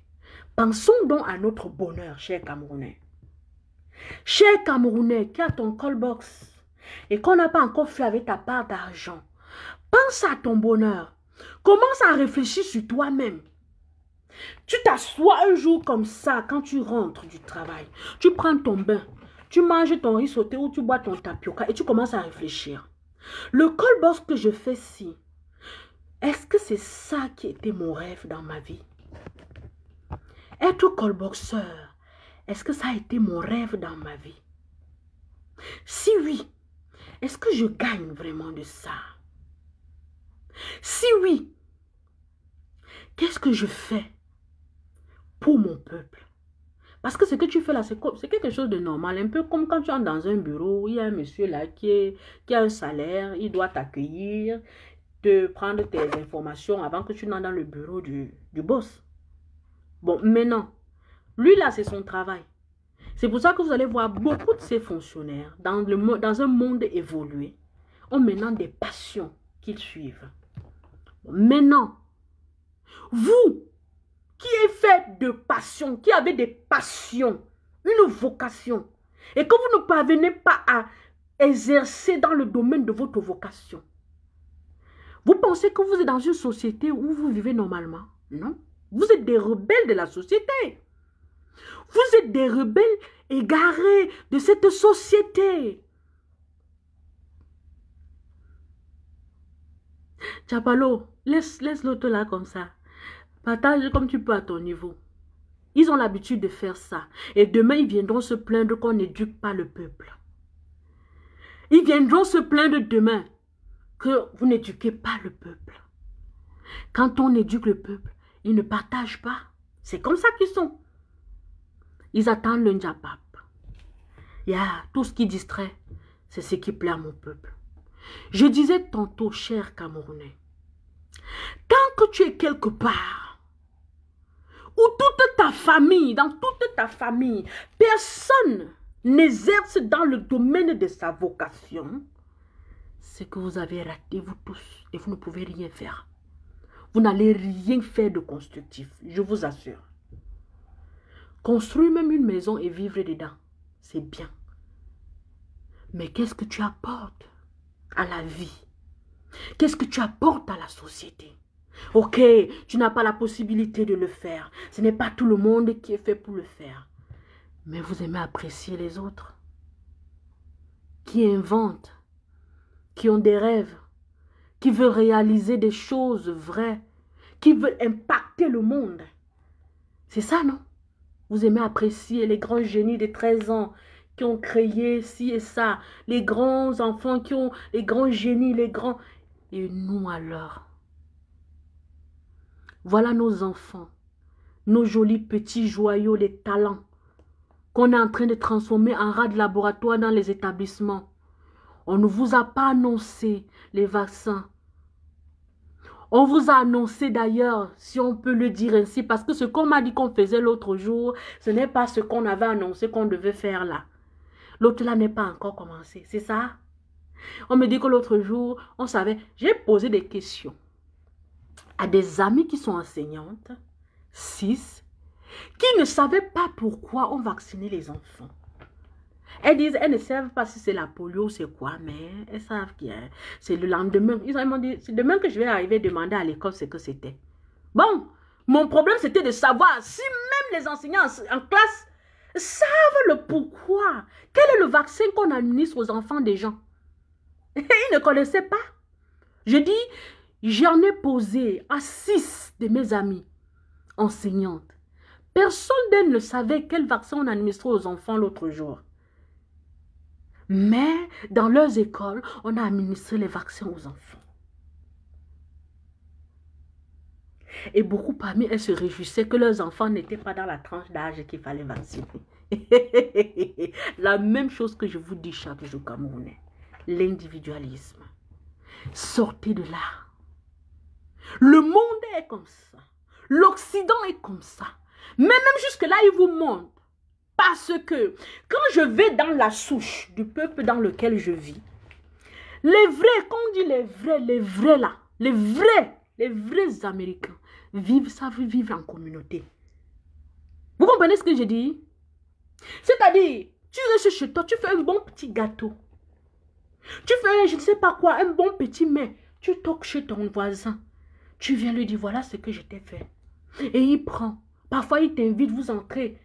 [SPEAKER 1] Pensons donc à notre bonheur, cher Camerounais. Cher Camerounais, qui a ton call box et qu'on n'a pas encore fait avec ta part d'argent, pense à ton bonheur. Commence à réfléchir sur toi-même. Tu t'assois un jour comme ça quand tu rentres du travail. Tu prends ton bain. Tu manges ton riz sauté ou tu bois ton tapioca et tu commences à réfléchir. Le box que je fais si, est-ce que c'est ça qui était mon rêve dans ma vie Être boxeur, est-ce que ça a été mon rêve dans ma vie Si oui, est-ce que je gagne vraiment de ça Si oui, qu'est-ce que je fais pour mon peuple. Parce que ce que tu fais là, c'est quelque chose de normal. Un peu comme quand tu entres dans un bureau, il y a un monsieur là qui, a un salaire, il doit t'accueillir, te prendre tes informations avant que tu n'entres dans le bureau du, du boss. Bon, maintenant, lui là, c'est son travail. C'est pour ça que vous allez voir beaucoup de ces fonctionnaires dans, le, dans un monde évolué ont maintenant des passions qu'ils suivent. Maintenant, vous, qui est fait de passion, qui avait des passions, une vocation, et que vous ne parvenez pas à exercer dans le domaine de votre vocation, vous pensez que vous êtes dans une société où vous vivez normalement Non. Vous êtes des rebelles de la société. Vous êtes des rebelles égarés de cette société. Chapalo, laisse, laisse l'autre là comme ça. Partage comme tu peux à ton niveau. Ils ont l'habitude de faire ça. Et demain, ils viendront se plaindre qu'on n'éduque pas le peuple. Ils viendront se plaindre demain que vous n'éduquez pas le peuple. Quand on éduque le peuple, ils ne partagent pas. C'est comme ça qu'ils sont. Ils attendent le njapap. Y'a tout ce qui distrait, c'est ce qui plaît à mon peuple. Je disais tantôt, cher Camerounais, tant que tu es quelque part, ou toute ta famille, dans toute ta famille, personne n'exerce dans le domaine de sa vocation, c'est que vous avez raté vous tous et vous ne pouvez rien faire. Vous n'allez rien faire de constructif, je vous assure. Construire même une maison et vivre dedans, c'est bien. Mais qu'est-ce que tu apportes à la vie Qu'est-ce que tu apportes à la société Ok, tu n'as pas la possibilité de le faire. Ce n'est pas tout le monde qui est fait pour le faire. Mais vous aimez apprécier les autres qui inventent, qui ont des rêves, qui veulent réaliser des choses vraies, qui veulent impacter le monde. C'est ça, non Vous aimez apprécier les grands génies de 13 ans qui ont créé ci et ça, les grands enfants qui ont les grands génies, les grands... Et nous alors voilà nos enfants, nos jolis petits joyaux, les talents qu'on est en train de transformer en rats de laboratoire dans les établissements. On ne vous a pas annoncé les vaccins. On vous a annoncé d'ailleurs, si on peut le dire ainsi, parce que ce qu'on m'a dit qu'on faisait l'autre jour, ce n'est pas ce qu'on avait annoncé qu'on devait faire là. L'autre là n'est pas encore commencé, c'est ça On me dit que l'autre jour, on savait, j'ai posé des questions à des amies qui sont enseignantes, six, qui ne savaient pas pourquoi on vaccinait les enfants. Elles disent, elles ne savent pas si c'est la polio, ou c'est quoi, mais elles savent que c'est le lendemain. Ils m'ont dit, c'est demain que je vais arriver demander à l'école ce que c'était. Bon, mon problème c'était de savoir si même les enseignants en classe savent le pourquoi. Quel est le vaccin qu'on administre aux enfants des gens Ils ne connaissaient pas. Je dis, J'en ai posé à six de mes amies enseignantes. Personne d'elles ne savait quel vaccin on administrait aux enfants l'autre jour. Mais dans leurs écoles, on a administré les vaccins aux enfants. Et beaucoup parmi elles se réjouissaient que leurs enfants n'étaient pas dans la tranche d'âge qu'il fallait vacciner. la même chose que je vous dis chaque jour, Camerounais. L'individualisme. Sortez de là. Le monde est comme ça. L'Occident est comme ça. Mais même jusque-là, il vous montre. Parce que quand je vais dans la souche du peuple dans lequel je vis, les vrais, quand on dit les vrais, les vrais là, les vrais, les vrais Américains vivent, savent vivre en communauté. Vous comprenez ce que j'ai dit? C'est-à-dire, tu restes chez toi, tu fais un bon petit gâteau. Tu fais, je ne sais pas quoi, un bon petit mais, Tu toques chez ton voisin. Tu viens lui dire, voilà ce que je t'ai fait. Et il prend. Parfois, il t'invite, vous entrez.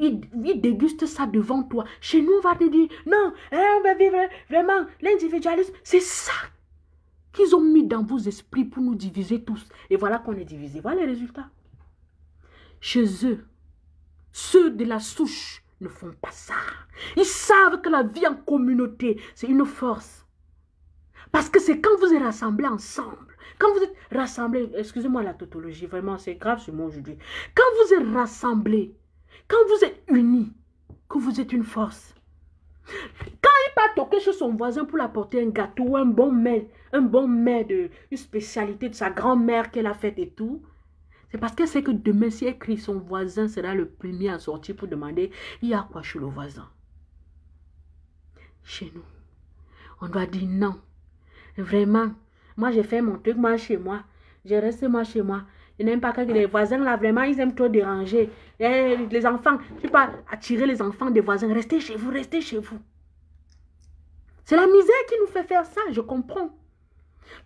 [SPEAKER 1] Il, déguste ça devant toi. Chez nous, on va te dire, non, hein, on va vivre vraiment l'individualisme. C'est ça qu'ils ont mis dans vos esprits pour nous diviser tous. Et voilà qu'on est divisé. Voilà les résultats. Chez eux, ceux de la souche ne font pas ça. Ils savent que la vie en communauté, c'est une force. Parce que c'est quand vous êtes rassemblés ensemble quand vous êtes rassemblés, excusez-moi la tautologie, vraiment c'est grave ce mot aujourd'hui. Quand vous êtes rassemblés, quand vous êtes unis, que vous êtes une force. Quand il part toquer chez son voisin pour apporter un gâteau ou un bon mets, un bon mets de une spécialité de sa grand-mère qu'elle a faite et tout, c'est parce qu'elle sait que demain, si elle crie, son voisin sera le premier à sortir pour demander il y a quoi chez le voisin. Chez nous, on doit dire non. Vraiment, moi, j'ai fait mon truc, moi, chez moi. J'ai resté, moi, chez moi. Je n'aime pas que les voisins, là, vraiment, ils aiment trop déranger. Eh, les enfants, tu peux attirer les enfants des voisins. Restez chez vous, restez chez vous. C'est la misère qui nous fait faire ça, je comprends.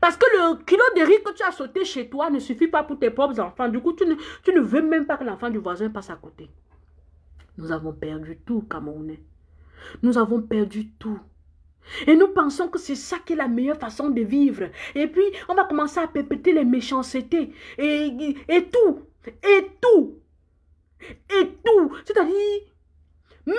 [SPEAKER 1] Parce que le kilo de riz que tu as sauté chez toi ne suffit pas pour tes propres enfants. Du coup, tu tu ne veux même pas que l'enfant du voisin passe à côté. Nous avons perdu tout, Camerounais. Nous avons perdu tout. Et nous pensons que c'est ça qui est la meilleure façon de vivre. Et puis, on va commencer à perpéter les méchancetés et, et, tout. Et tout. Et tout. C'est-à-dire, même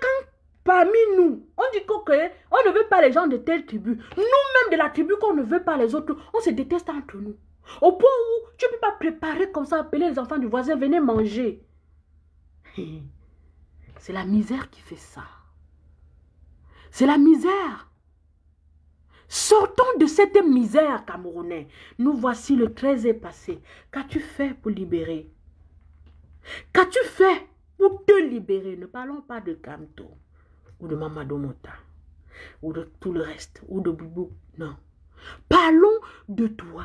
[SPEAKER 1] quand parmi nous, on dit qu'on on ne veut pas les gens de telle tribu. Nous-mêmes de la tribu qu'on ne veut pas les autres, on se déteste entre nous. Au point où tu ne peux pas préparer comme ça, appeler les enfants du voisin, venez manger. C'est la misère qui fait ça. C'est la misère. Sortons de cette misère, Camerounais. Nous voici le 13 passé. Qu'as-tu fait pour libérer Qu'as-tu fait pour te libérer Ne parlons pas de Kamto ou de Mamadou Mota ou de tout le reste ou de Boubou. Non. Parlons de toi.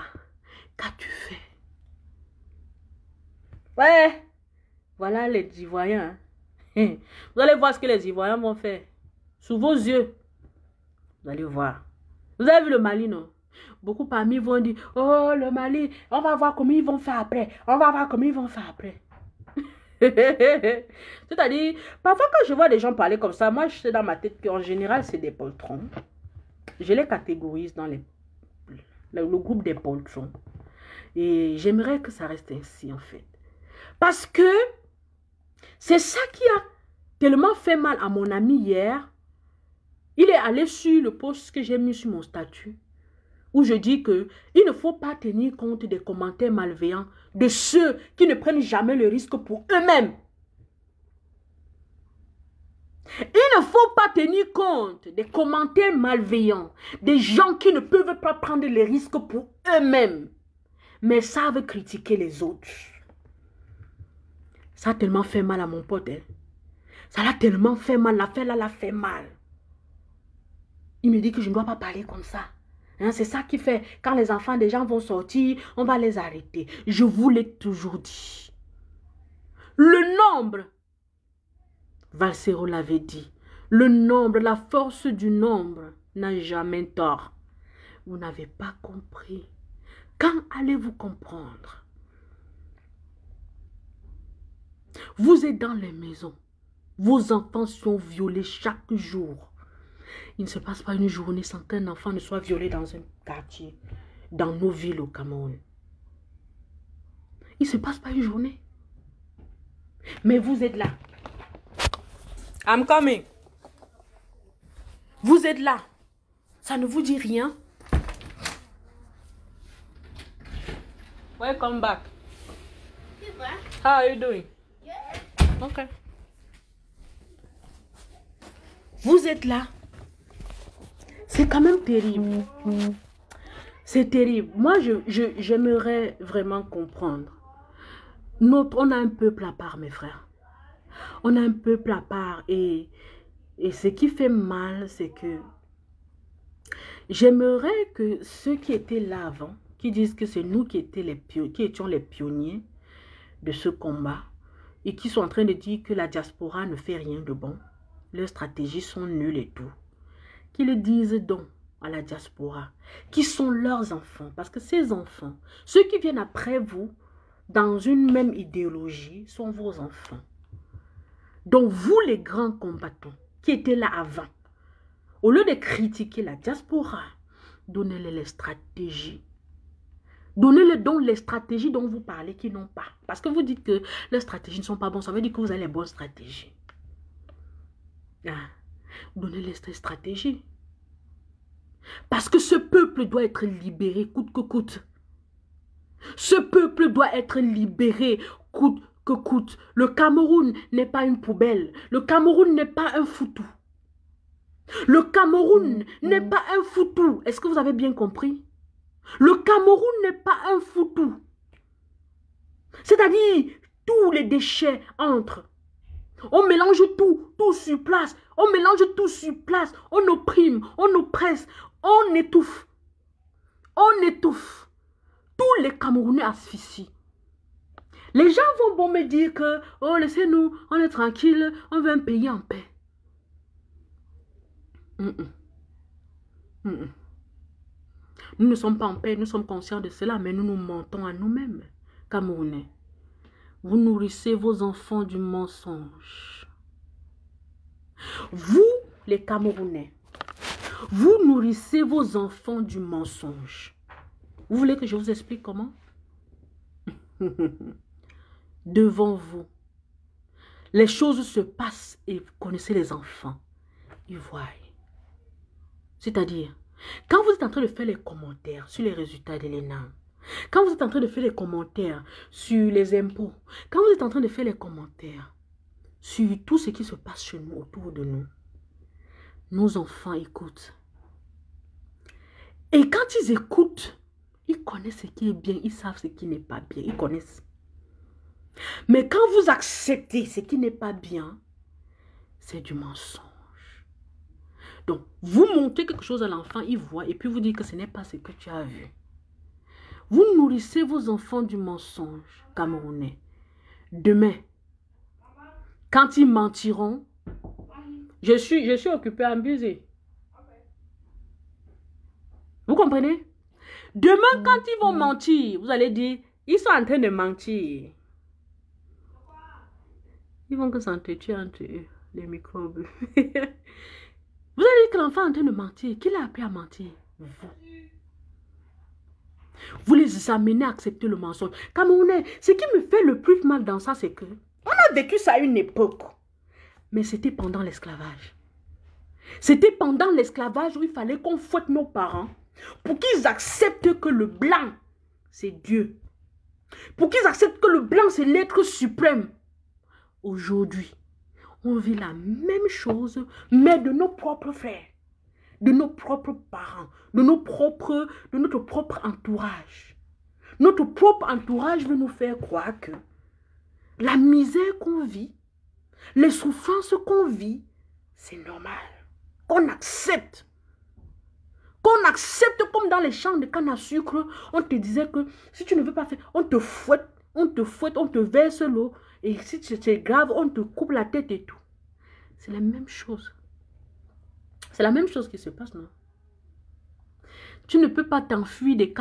[SPEAKER 1] Qu'as-tu fait Ouais. Voilà les Ivoiriens. Hein. Vous allez voir ce que les Ivoiriens vont faire. Sous vos yeux. Vous allez voir. Vous avez vu le Mali, non Beaucoup parmi vont dire, oh, le Mali, on va voir comment ils vont faire après. On va voir comment ils vont faire après. C'est-à-dire, parfois quand je vois des gens parler comme ça, moi je sais dans ma tête qu'en général c'est des poltrons. Je les catégorise dans les, le groupe des poltrons. Et j'aimerais que ça reste ainsi en fait. Parce que c'est ça qui a tellement fait mal à mon ami hier il est allé sur le poste que j'ai mis sur mon statut où je dis que il ne faut pas tenir compte des commentaires malveillants de ceux qui ne prennent jamais le risque pour eux-mêmes. Il ne faut pas tenir compte des commentaires malveillants, des gens qui ne peuvent pas prendre les risques pour eux-mêmes, mais savent critiquer les autres. Ça a tellement fait mal à mon pote. Hein. Ça l'a tellement fait mal, l'affaire l'a fait mal. Il me dit que je ne dois pas parler comme ça. Hein, c'est ça qui fait, quand les enfants des gens vont sortir, on va les arrêter. Je vous l'ai toujours dit. Le nombre, Valsero l'avait dit, le nombre, la force du nombre n'a jamais tort. Vous n'avez pas compris. Quand allez-vous comprendre Vous êtes dans les maisons. Vos enfants sont violés chaque jour. Il ne se passe pas une journée sans qu'un enfant ne soit violé dans un quartier, dans nos villes au Cameroun. Il ne se passe pas une journée. Mais vous êtes là. I'm coming. Vous êtes là. Ça ne vous dit rien. Welcome back. How are you doing? Okay. Vous êtes là. C'est quand même terrible. C'est terrible. Moi, j'aimerais je, vraiment comprendre. Notre, on a un peuple à part, mes frères. On a un peuple à part. Et, et ce qui fait mal, c'est que j'aimerais que ceux qui étaient là avant, qui disent que c'est nous qui, étaient les qui étions les pionniers de ce combat, et qui sont en train de dire que la diaspora ne fait rien de bon, leurs stratégies sont nulles et tout qui le disent donc à la diaspora, qui sont leurs enfants. Parce que ces enfants, ceux qui viennent après vous, dans une même idéologie, sont vos enfants. Donc vous, les grands combattants, qui étaient là avant, au lieu de critiquer la diaspora, donnez-les les stratégies. Donnez-les donc les stratégies dont vous parlez qui n'ont pas. Parce que vous dites que les stratégies ne sont pas bonnes. Ça veut dire que vous avez les bonnes stratégies. Ah. Donnez-les stratégies Parce que ce peuple doit être libéré coûte que coûte. Ce peuple doit être libéré coûte que coûte. Le Cameroun n'est pas une poubelle. Le Cameroun n'est pas un foutou. Le Cameroun mm, mm. n'est pas un foutou. Est-ce que vous avez bien compris Le Cameroun n'est pas un foutou. C'est-à-dire, tous les déchets entrent. On mélange tout, tout sur place. On mélange tout sur place. On opprime, on oppresse, on étouffe. On étouffe. Tous les Camerounais asphyxient. Les gens vont bon me dire que, oh, laissez-nous, on est tranquille, on veut un pays en paix. nous ne sommes pas en paix, nous sommes conscients de cela, mais nous nous mentons à nous-mêmes, Camerounais. Vous nourrissez vos enfants du mensonge. Vous, les Camerounais, vous nourrissez vos enfants du mensonge. Vous voulez que je vous explique comment Devant vous, les choses se passent et vous connaissez les enfants. Ils voient. C'est-à-dire, quand vous êtes en train de faire les commentaires sur les résultats de l'ENA, quand vous êtes en train de faire les commentaires sur les impôts, quand vous êtes en train de faire les commentaires sur tout ce qui se passe chez nous, autour de nous. Nos enfants écoutent. Et quand ils écoutent, ils connaissent ce qui est bien, ils savent ce qui n'est pas bien, ils connaissent. Mais quand vous acceptez ce qui n'est pas bien, c'est du mensonge. Donc, vous montez quelque chose à l'enfant, il voit, et puis vous dites que ce n'est pas ce que tu as vu. Vous nourrissez vos enfants du mensonge camerounais. Demain, quand ils mentiront, je suis, je suis occupé à abuser. Vous comprenez Demain, quand ils vont mentir, vous allez dire, ils sont en train de mentir. Ils vont que s'entretuer les microbes. vous allez dire que l'enfant est en train de mentir. Qui l'a appris à mentir Vous. Vous les amenez à accepter le mensonge. Camerounais, ce qui me fait le plus mal dans ça, c'est que vécu ça à une époque. Mais c'était pendant l'esclavage. C'était pendant l'esclavage où il fallait qu'on fouette nos parents pour qu'ils acceptent que le blanc, c'est Dieu. Pour qu'ils acceptent que le blanc, c'est l'être suprême. Aujourd'hui, on vit la même chose, mais de nos propres frères, de nos propres parents, de, nos propres, de notre propre entourage. Notre propre entourage veut nous faire croire que la misère qu'on vit, les souffrances qu'on vit, c'est normal. Qu'on accepte. Qu'on accepte comme dans les champs de canne à sucre, on te disait que si tu ne veux pas faire, on te fouette, on te fouette, on te verse l'eau. Et si c'est grave, on te coupe la tête et tout. C'est la même chose. C'est la même chose qui se passe, non? Tu ne peux pas t'enfuir des,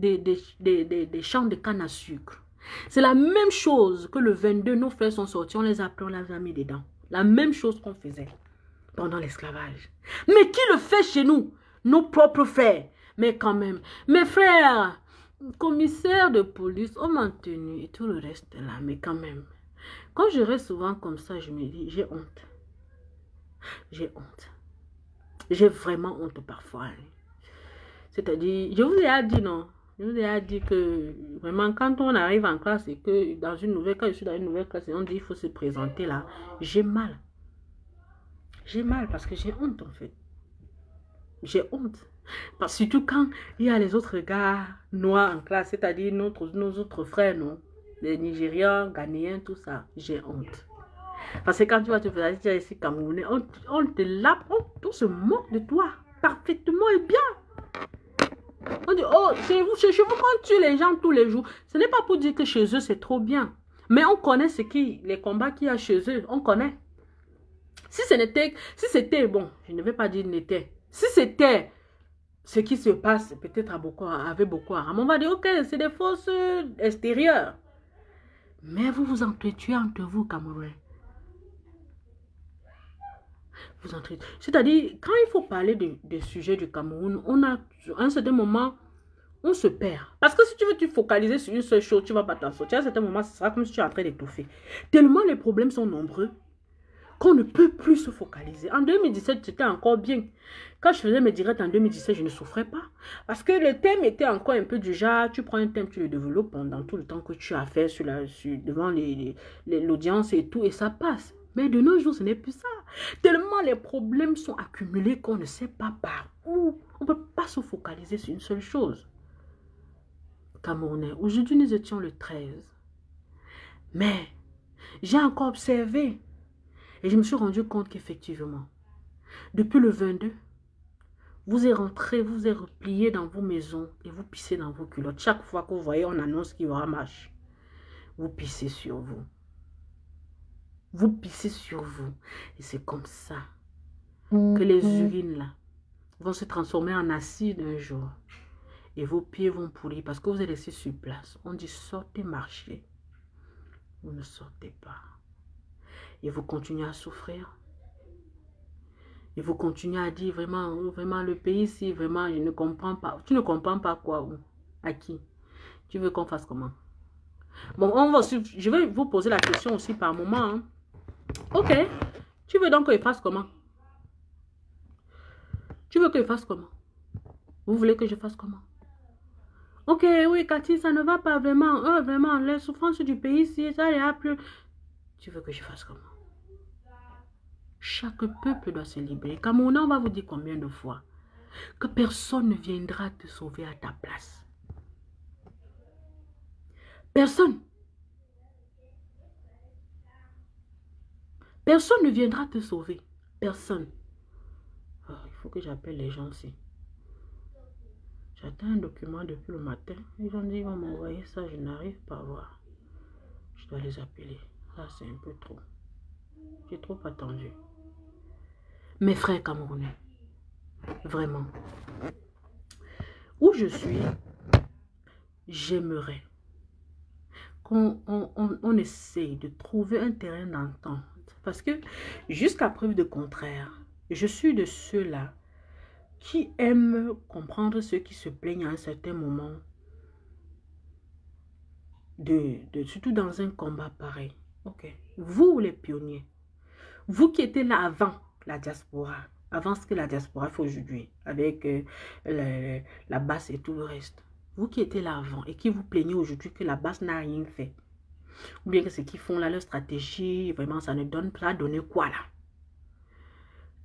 [SPEAKER 1] des champs de canne à sucre. C'est la même chose que le 22, nos frères sont sortis, on les a pris, on les a mis dedans. La même chose qu'on faisait pendant l'esclavage. Mais qui le fait chez nous Nos propres frères. Mais quand même, mes frères, commissaires de police, on en tenue et tout le reste là, mais quand même. Quand je reste souvent comme ça, je me dis, j'ai honte. J'ai honte. J'ai vraiment honte parfois. C'est-à-dire, je vous ai dit non, il nous a dit que vraiment, quand on arrive en classe et que dans une nouvelle, classe, je suis dans une nouvelle classe et on dit il faut se présenter là, j'ai mal. J'ai mal parce que j'ai honte en fait. J'ai honte. Parce que surtout quand il y a les autres gars noirs en classe, c'est-à-dire nos autres frères, non Les Nigérians, Ghanéens, tout ça. J'ai honte. Parce que quand tu vas te présenter ici, Camerounais, on, te lape, on se moque de toi parfaitement et bien. On dit, oh, chez vous, chez vous, quand tu les gens tous les jours, ce n'est pas pour dire que chez eux, c'est trop bien. Mais on connaît ce qui, les combats qu'il y a chez eux, on connaît. Si ce n'était, si c'était, bon, je ne vais pas dire n'était, si c'était ce qui se passe peut-être à beaucoup avec beaucoup on va dire, ok, c'est des forces extérieures. Mais vous vous entretuez entre vous, Cameroun entrer C'est-à-dire, quand il faut parler des sujets du Cameroun, on a, un certain moment, on se perd. Parce que si tu veux tu focaliser sur une seule chose, tu vas pas t'en sortir. À un moment, ce sera comme si tu es en train d'étouffer. Tellement les problèmes sont nombreux qu'on ne peut plus se focaliser. En 2017, c'était encore bien. Quand je faisais mes directs en 2017, je ne souffrais pas. Parce que le thème était encore un peu du genre, tu prends un thème, tu le développes pendant tout le temps que tu as fait sur la, sur, devant l'audience les, l'audience et tout, et ça passe. Mais de nos jours, ce n'est plus ça. Tellement les problèmes sont accumulés qu'on ne sait pas par où. On ne peut pas se focaliser sur une seule chose. Camerounais, aujourd'hui nous étions le 13. Mais j'ai encore observé et je me suis rendu compte qu'effectivement, depuis le 22, vous êtes rentré, vous êtes replié dans vos maisons et vous pissez dans vos culottes. Chaque fois que vous voyez, on annonce qu'il y aura match. Vous pissez sur vous. Vous pissez sur vous. Et c'est comme ça que les mhm. urines là vont se transformer en acide un jour. Et vos pieds vont pourrir parce que vous êtes laissé sur place. On dit sortez marcher. Vous ne sortez pas. Et vous continuez à souffrir. Et vous continuez à dire vraiment, oh, vraiment le pays ici, vraiment, je ne comprends pas. Tu ne comprends pas quoi ou oh, à qui Tu veux qu'on fasse comment Bon, on va, je vais vous poser la question aussi par moment. Hein. Ok. Tu veux donc qu'il fasse comment Tu veux qu'il fasse comment Vous voulez que je fasse comment Ok, oui, Cathy, ça ne va pas vraiment. Euh, vraiment, les souffrances du pays, si ça n'y a plus... Tu veux que je fasse comment Chaque peuple doit se libérer. on on va vous dire combien de fois que personne ne viendra te sauver à ta place. Personne. Personne ne viendra te sauver. Personne. Ah, il faut que j'appelle les gens aussi. J'attends un document depuis le matin. Ils ont dit, qu'ils vont m'envoyer ça, je n'arrive pas à voir. Je dois les appeler. Là, c'est un peu trop. J'ai trop attendu. Mes frères camerounais, vraiment, où je suis, j'aimerais qu'on on, essaye de trouver un terrain d'entente parce que jusqu'à preuve de contraire, je suis de ceux-là qui aiment comprendre ceux qui se plaignent à un certain moment, de, surtout dans un combat pareil. Ok, vous les pionniers, vous qui étiez là avant la diaspora, avant ce que la diaspora fait aujourd'hui, avec euh, la basse et tout le reste, vous qui étiez là avant et qui vous plaignez aujourd'hui que la basse n'a rien fait, ou bien que ce qu'ils font là, leur stratégie, vraiment, ça ne donne pas à donner quoi là.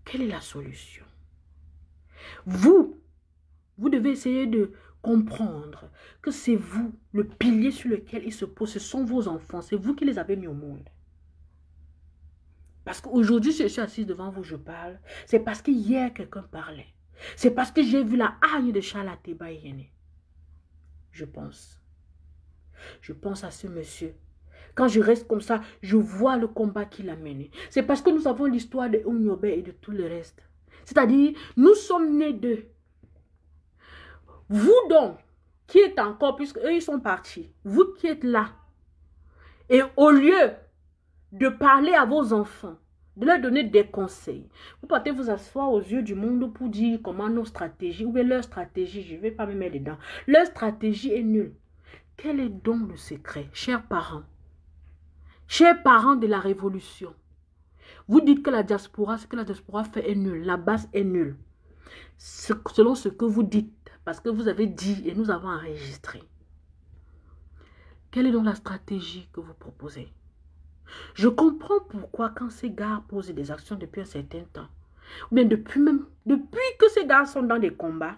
[SPEAKER 1] Quelle est la solution Vous, vous devez essayer de comprendre que c'est vous, le pilier sur lequel ils se posent, ce sont vos enfants, c'est vous qui les avez mis au monde. Parce qu'aujourd'hui, si je suis assise devant vous, je parle, c'est parce qu'hier, quelqu'un parlait. C'est parce que j'ai vu la hargne de Charlotte Bayené. Je pense. Je pense à ce monsieur quand je reste comme ça, je vois le combat qu'il a mené. C'est parce que nous avons l'histoire de Ounyobe et de tout le reste. C'est-à-dire, nous sommes nés d'eux. Vous donc, qui êtes encore, puisque ils sont partis, vous qui êtes là, et au lieu de parler à vos enfants, de leur donner des conseils. Vous partez vous asseoir aux yeux du monde pour dire comment nos stratégies, ou bien leur stratégie, je ne vais pas me mettre dedans, leur stratégie est nulle. Quel est donc le secret, chers parents Chers parents de la révolution, vous dites que la diaspora, ce que la diaspora fait est nul, la base est nulle. Selon ce que vous dites, parce que vous avez dit et nous avons enregistré. Quelle est donc la stratégie que vous proposez Je comprends pourquoi quand ces gars posent des actions depuis un certain temps, ou bien depuis même, depuis que ces gars sont dans des combats,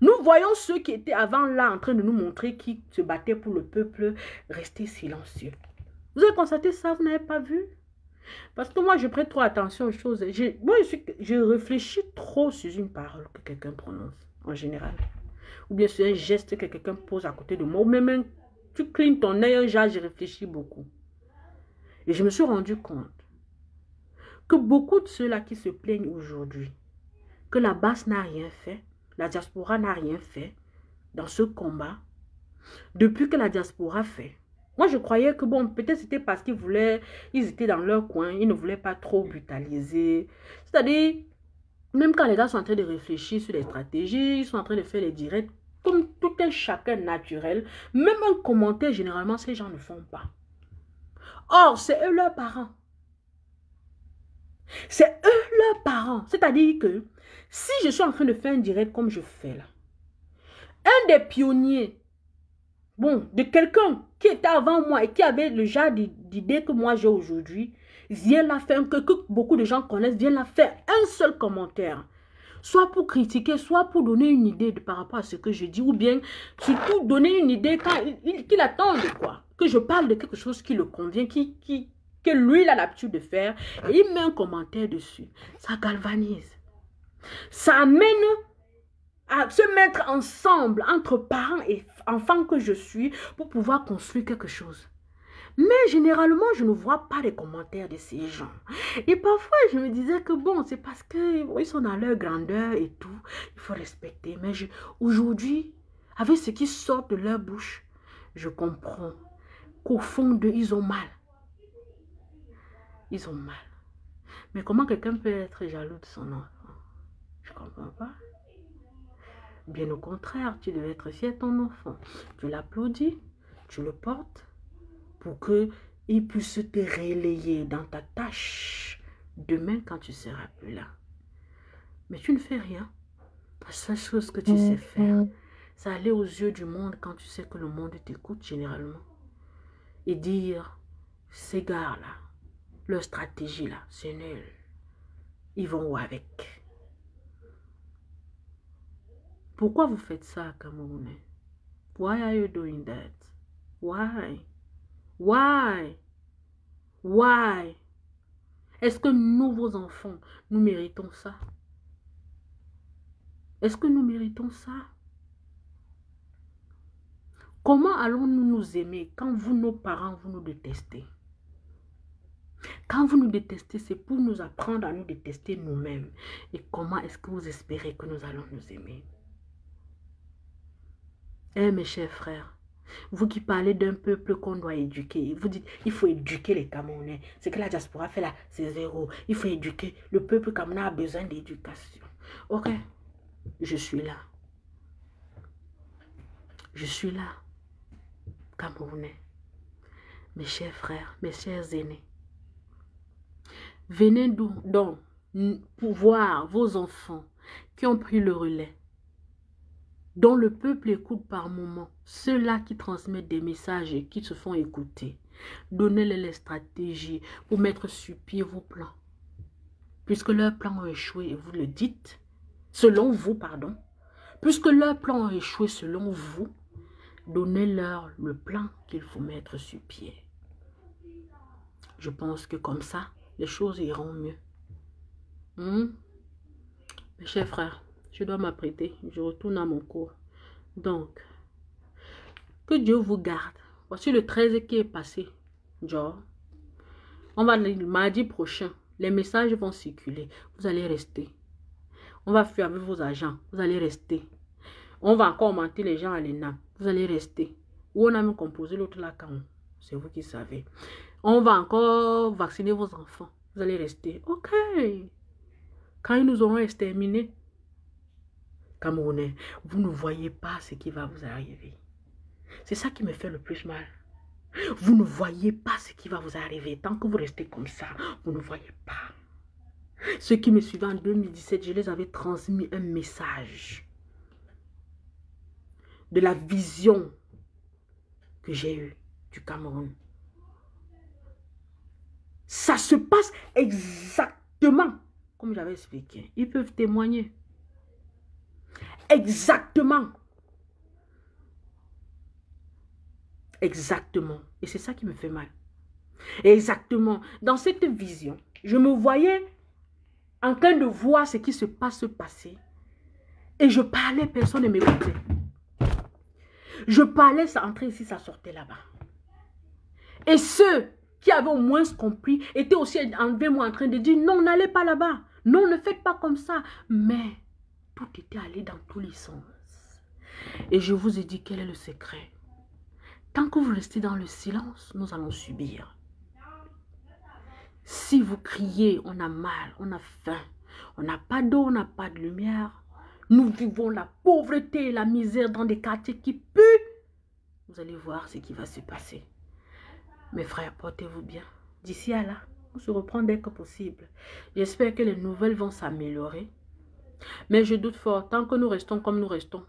[SPEAKER 1] nous voyons ceux qui étaient avant là en train de nous montrer qui se battaient pour le peuple rester silencieux. Vous avez constaté ça, vous n'avez pas vu Parce que moi, je prête trop attention aux choses. moi, je, réfléchis trop sur une parole que quelqu'un prononce, en général. Ou bien sur un geste que quelqu'un pose à côté de moi. Ou même tu clignes ton œil, un je réfléchis beaucoup. Et je me suis rendu compte que beaucoup de ceux-là qui se plaignent aujourd'hui, que la basse n'a rien fait, la diaspora n'a rien fait dans ce combat, depuis que la diaspora fait, moi, je croyais que, bon, peut-être c'était parce qu'ils voulaient, ils étaient dans leur coin, ils ne voulaient pas trop brutaliser. C'est-à-dire, même quand les gens sont en train de réfléchir sur les stratégies, ils sont en train de faire les directs, comme tout un chacun naturel, même un commentaire, généralement, ces gens ne font pas. Or, c'est eux leurs parents. C'est eux leurs parents. C'est-à-dire que si je suis en train de faire un direct comme je fais là, un des pionniers bon, de quelqu'un qui était avant moi et qui avait le genre d'idée que moi j'ai aujourd'hui, vient la faire, que, beaucoup de gens connaissent, vient la faire un seul commentaire soit pour critiquer, soit pour donner une idée de, par rapport à ce que je dis, ou bien surtout donner une idée qu'il attend de quoi. Que je parle de quelque chose qui le convient, qui, qui, que lui il a l'habitude de faire, et il met un commentaire dessus. Ça galvanise. Ça amène à se mettre ensemble entre parents et enfants que je suis pour pouvoir construire quelque chose. Mais généralement, je ne vois pas les commentaires de ces gens. Et parfois, je me disais que bon, c'est parce qu'ils sont dans leur grandeur et tout. Il faut respecter. Mais aujourd'hui, avec ce qui sort de leur bouche, je comprends qu'au fond d'eux, ils ont mal. Ils ont mal. Mais comment quelqu'un peut être jaloux de son enfant Je ne comprends pas. Bien au contraire, tu devais être fier de ton enfant. Tu l'applaudis, tu le portes pour qu'il puisse te relayer dans ta tâche demain quand tu seras plus là. Mais tu ne fais rien. La seule chose que tu sais faire, Ça mm-hmm. aller aux yeux du monde quand tu sais que le monde t'écoute généralement. Et dire, ces gars-là, leur stratégie là, c'est nul. Ils vont où avec pourquoi vous faites ça, Camerounais? Why are you doing that? Why? Why? Why? Est-ce que nous, vos enfants, nous méritons ça? Est-ce que nous méritons ça? Comment allons-nous nous aimer quand vous, nos parents, vous nous détestez Quand vous nous détestez, c'est pour nous apprendre à nous détester nous-mêmes. Et comment est-ce que vous espérez que nous allons nous aimer eh mes chers frères, vous qui parlez d'un peuple qu'on doit éduquer, vous dites, il faut éduquer les Camerounais. C'est que la diaspora fait là, c'est zéro. Il faut éduquer. Le peuple camerounais a besoin d'éducation. Ok, je suis là. Je suis là, Camerounais. Mes chers frères, mes chers aînés. Venez donc pour voir vos enfants qui ont pris le relais dont le peuple écoute par moments, ceux-là qui transmettent des messages et qui se font écouter. Donnez-les les stratégies pour mettre sur pied vos plans. Puisque leurs plans ont échoué, et vous le dites, selon vous, pardon, puisque leurs plans ont échoué selon vous, donnez-leur le plan qu'il faut mettre sur pied. Je pense que comme ça, les choses iront mieux. Hmm? Mes chers frères, je dois m'apprêter. Je retourne à mon cours. Donc, que Dieu vous garde. Voici le 13 qui est passé. Genre, on va le mardi prochain. Les messages vont circuler. Vous allez rester. On va fuir avec vos agents. Vous allez rester. On va encore mentir les gens à l'ENA. Vous allez rester. Où on a même composé l'autre là C'est vous qui savez. On va encore vacciner vos enfants. Vous allez rester. Ok. Quand ils nous auront exterminés, Camerounais, vous ne voyez pas ce qui va vous arriver. C'est ça qui me fait le plus mal. Vous ne voyez pas ce qui va vous arriver. Tant que vous restez comme ça, vous ne voyez pas. Ceux qui me suivaient en 2017, je les avais transmis un message de la vision que j'ai eue du Cameroun. Ça se passe exactement comme j'avais expliqué. Ils peuvent témoigner. Exactement. Exactement. Et c'est ça qui me fait mal. Exactement. Dans cette vision, je me voyais en train de voir ce qui se passe se passer. Et je parlais, personne ne m'écoutait. Je parlais, ça entrait ici, ça sortait là-bas. Et ceux qui avaient au moins compris étaient aussi enlevés, moi en train de dire non, n'allez pas là-bas. Non, ne faites pas comme ça. Mais tout était allé dans tous les sens. Et je vous ai dit quel est le secret. Tant que vous restez dans le silence, nous allons subir. Si vous criez, on a mal, on a faim, on n'a pas d'eau, on n'a pas de lumière, nous vivons la pauvreté et la misère dans des quartiers qui puent, vous allez voir ce qui va se passer. Mes frères, portez-vous bien. D'ici à là, on se reprend dès que possible. J'espère que les nouvelles vont s'améliorer. Mais je doute fort, tant que nous restons comme nous restons,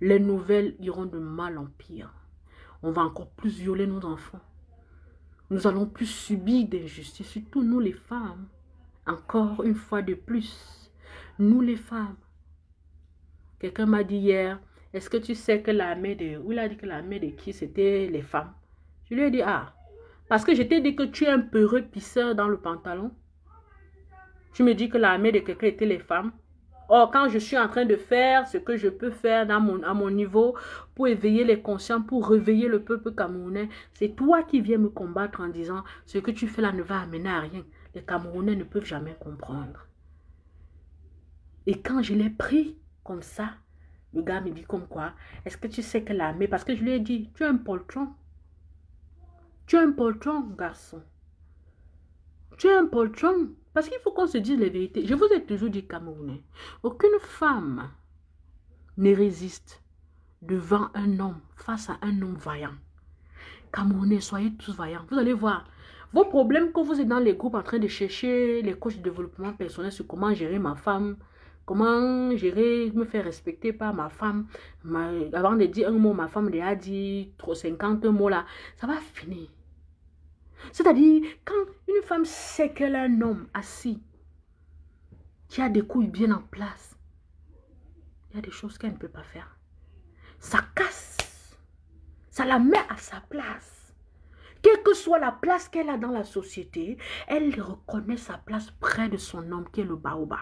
[SPEAKER 1] les nouvelles iront de mal en pire. On va encore plus violer nos enfants. Nous allons plus subir d'injustices, surtout nous les femmes. Encore une fois de plus, nous les femmes. Quelqu'un m'a dit hier, est-ce que tu sais que la de... Où a dit que mère de qui c'était les femmes. Je lui ai dit, ah, parce que je t'ai dit que tu es un peu pisseur dans le pantalon. Tu me dis que l'armée de quelqu'un était les femmes. Or, quand je suis en train de faire ce que je peux faire à mon niveau pour éveiller les conscients, pour réveiller le peuple camerounais, c'est toi qui viens me combattre en disant ce que tu fais là ne va amener à rien. Les Camerounais ne peuvent jamais comprendre. Et quand je l'ai pris comme ça, le gars me dit comme quoi, est-ce que tu sais que l'armée, parce que je lui ai dit, tu es un poltron. Tu es un poltron, garçon. Tu es un poltron. Parce qu'il faut qu'on se dise les vérités. Je vous ai toujours dit, Camerounais, aucune femme ne résiste devant un homme, face à un homme vaillant. Camerounais, soyez tous vaillants. Vous allez voir, vos problèmes quand vous êtes dans les groupes en train de chercher les coachs de développement personnel sur comment gérer ma femme, comment gérer, me faire respecter par ma femme, avant de dire un mot, ma femme a dit trop 50 mots là, ça va finir. C'est-à-dire, quand une femme sait qu'elle a un homme assis, qui a des couilles bien en place, il y a des choses qu'elle ne peut pas faire. Ça casse. Ça la met à sa place. Quelle que soit la place qu'elle a dans la société, elle reconnaît sa place près de son homme qui est le baobab.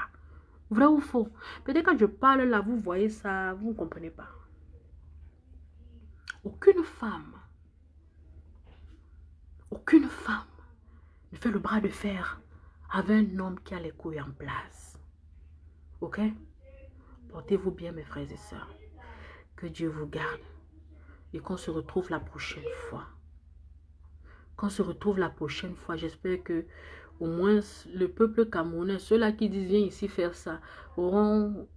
[SPEAKER 1] Vrai ou faux Peut-être quand je parle là, vous voyez ça, vous ne comprenez pas. Aucune femme aucune femme ne fait le bras de fer avec un homme qui a les couilles en place. Ok Portez-vous bien, mes frères et sœurs. Que Dieu vous garde. Et qu'on se retrouve la prochaine fois. Qu'on se retrouve la prochaine fois. J'espère que au moins le peuple camerounais, ceux-là qui disent viens ici faire ça, auront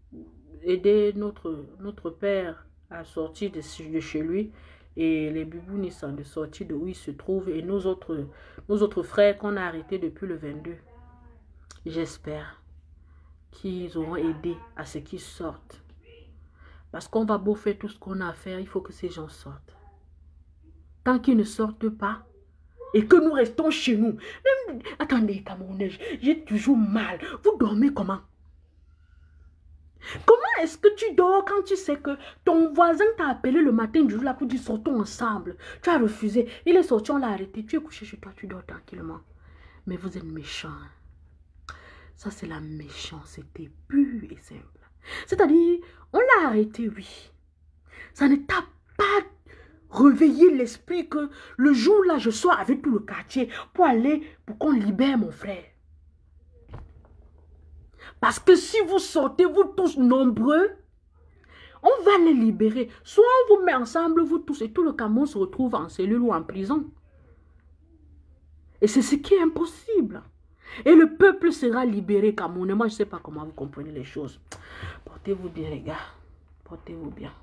[SPEAKER 1] aidé notre, notre père à sortir de chez lui et les Bubounis sont de sortie de où ils se trouvent et nos autres, nos autres frères qu'on a arrêtés depuis le 22. J'espère qu'ils auront aidé à ce qu'ils sortent. Parce qu'on va beau faire tout ce qu'on a à faire, il faut que ces gens sortent. Tant qu'ils ne sortent pas, et que nous restons chez nous. Attendez, Camerounais, j'ai toujours mal. Vous dormez comment Comment est-ce que tu dors quand tu sais que ton voisin t'a appelé le matin du jour là pour dire sortons ensemble Tu as refusé. Il est sorti, on l'a arrêté. Tu es couché chez toi, tu dors tranquillement. Mais vous êtes méchant. Ça, c'est la méchanceté pure et simple. C'est-à-dire, on l'a arrêté, oui. Ça ne t'a pas réveillé l'esprit que le jour là, je sois avec tout le quartier pour aller, pour qu'on libère mon frère. Parce que si vous sortez, vous tous nombreux, on va les libérer. Soit on vous met ensemble, vous tous, et tout le Cameroun se retrouve en cellule ou en prison. Et c'est ce qui est impossible. Et le peuple sera libéré Cameroun. Moi, je ne sais pas comment vous comprenez les choses. Portez-vous bien, les gars. Portez-vous bien.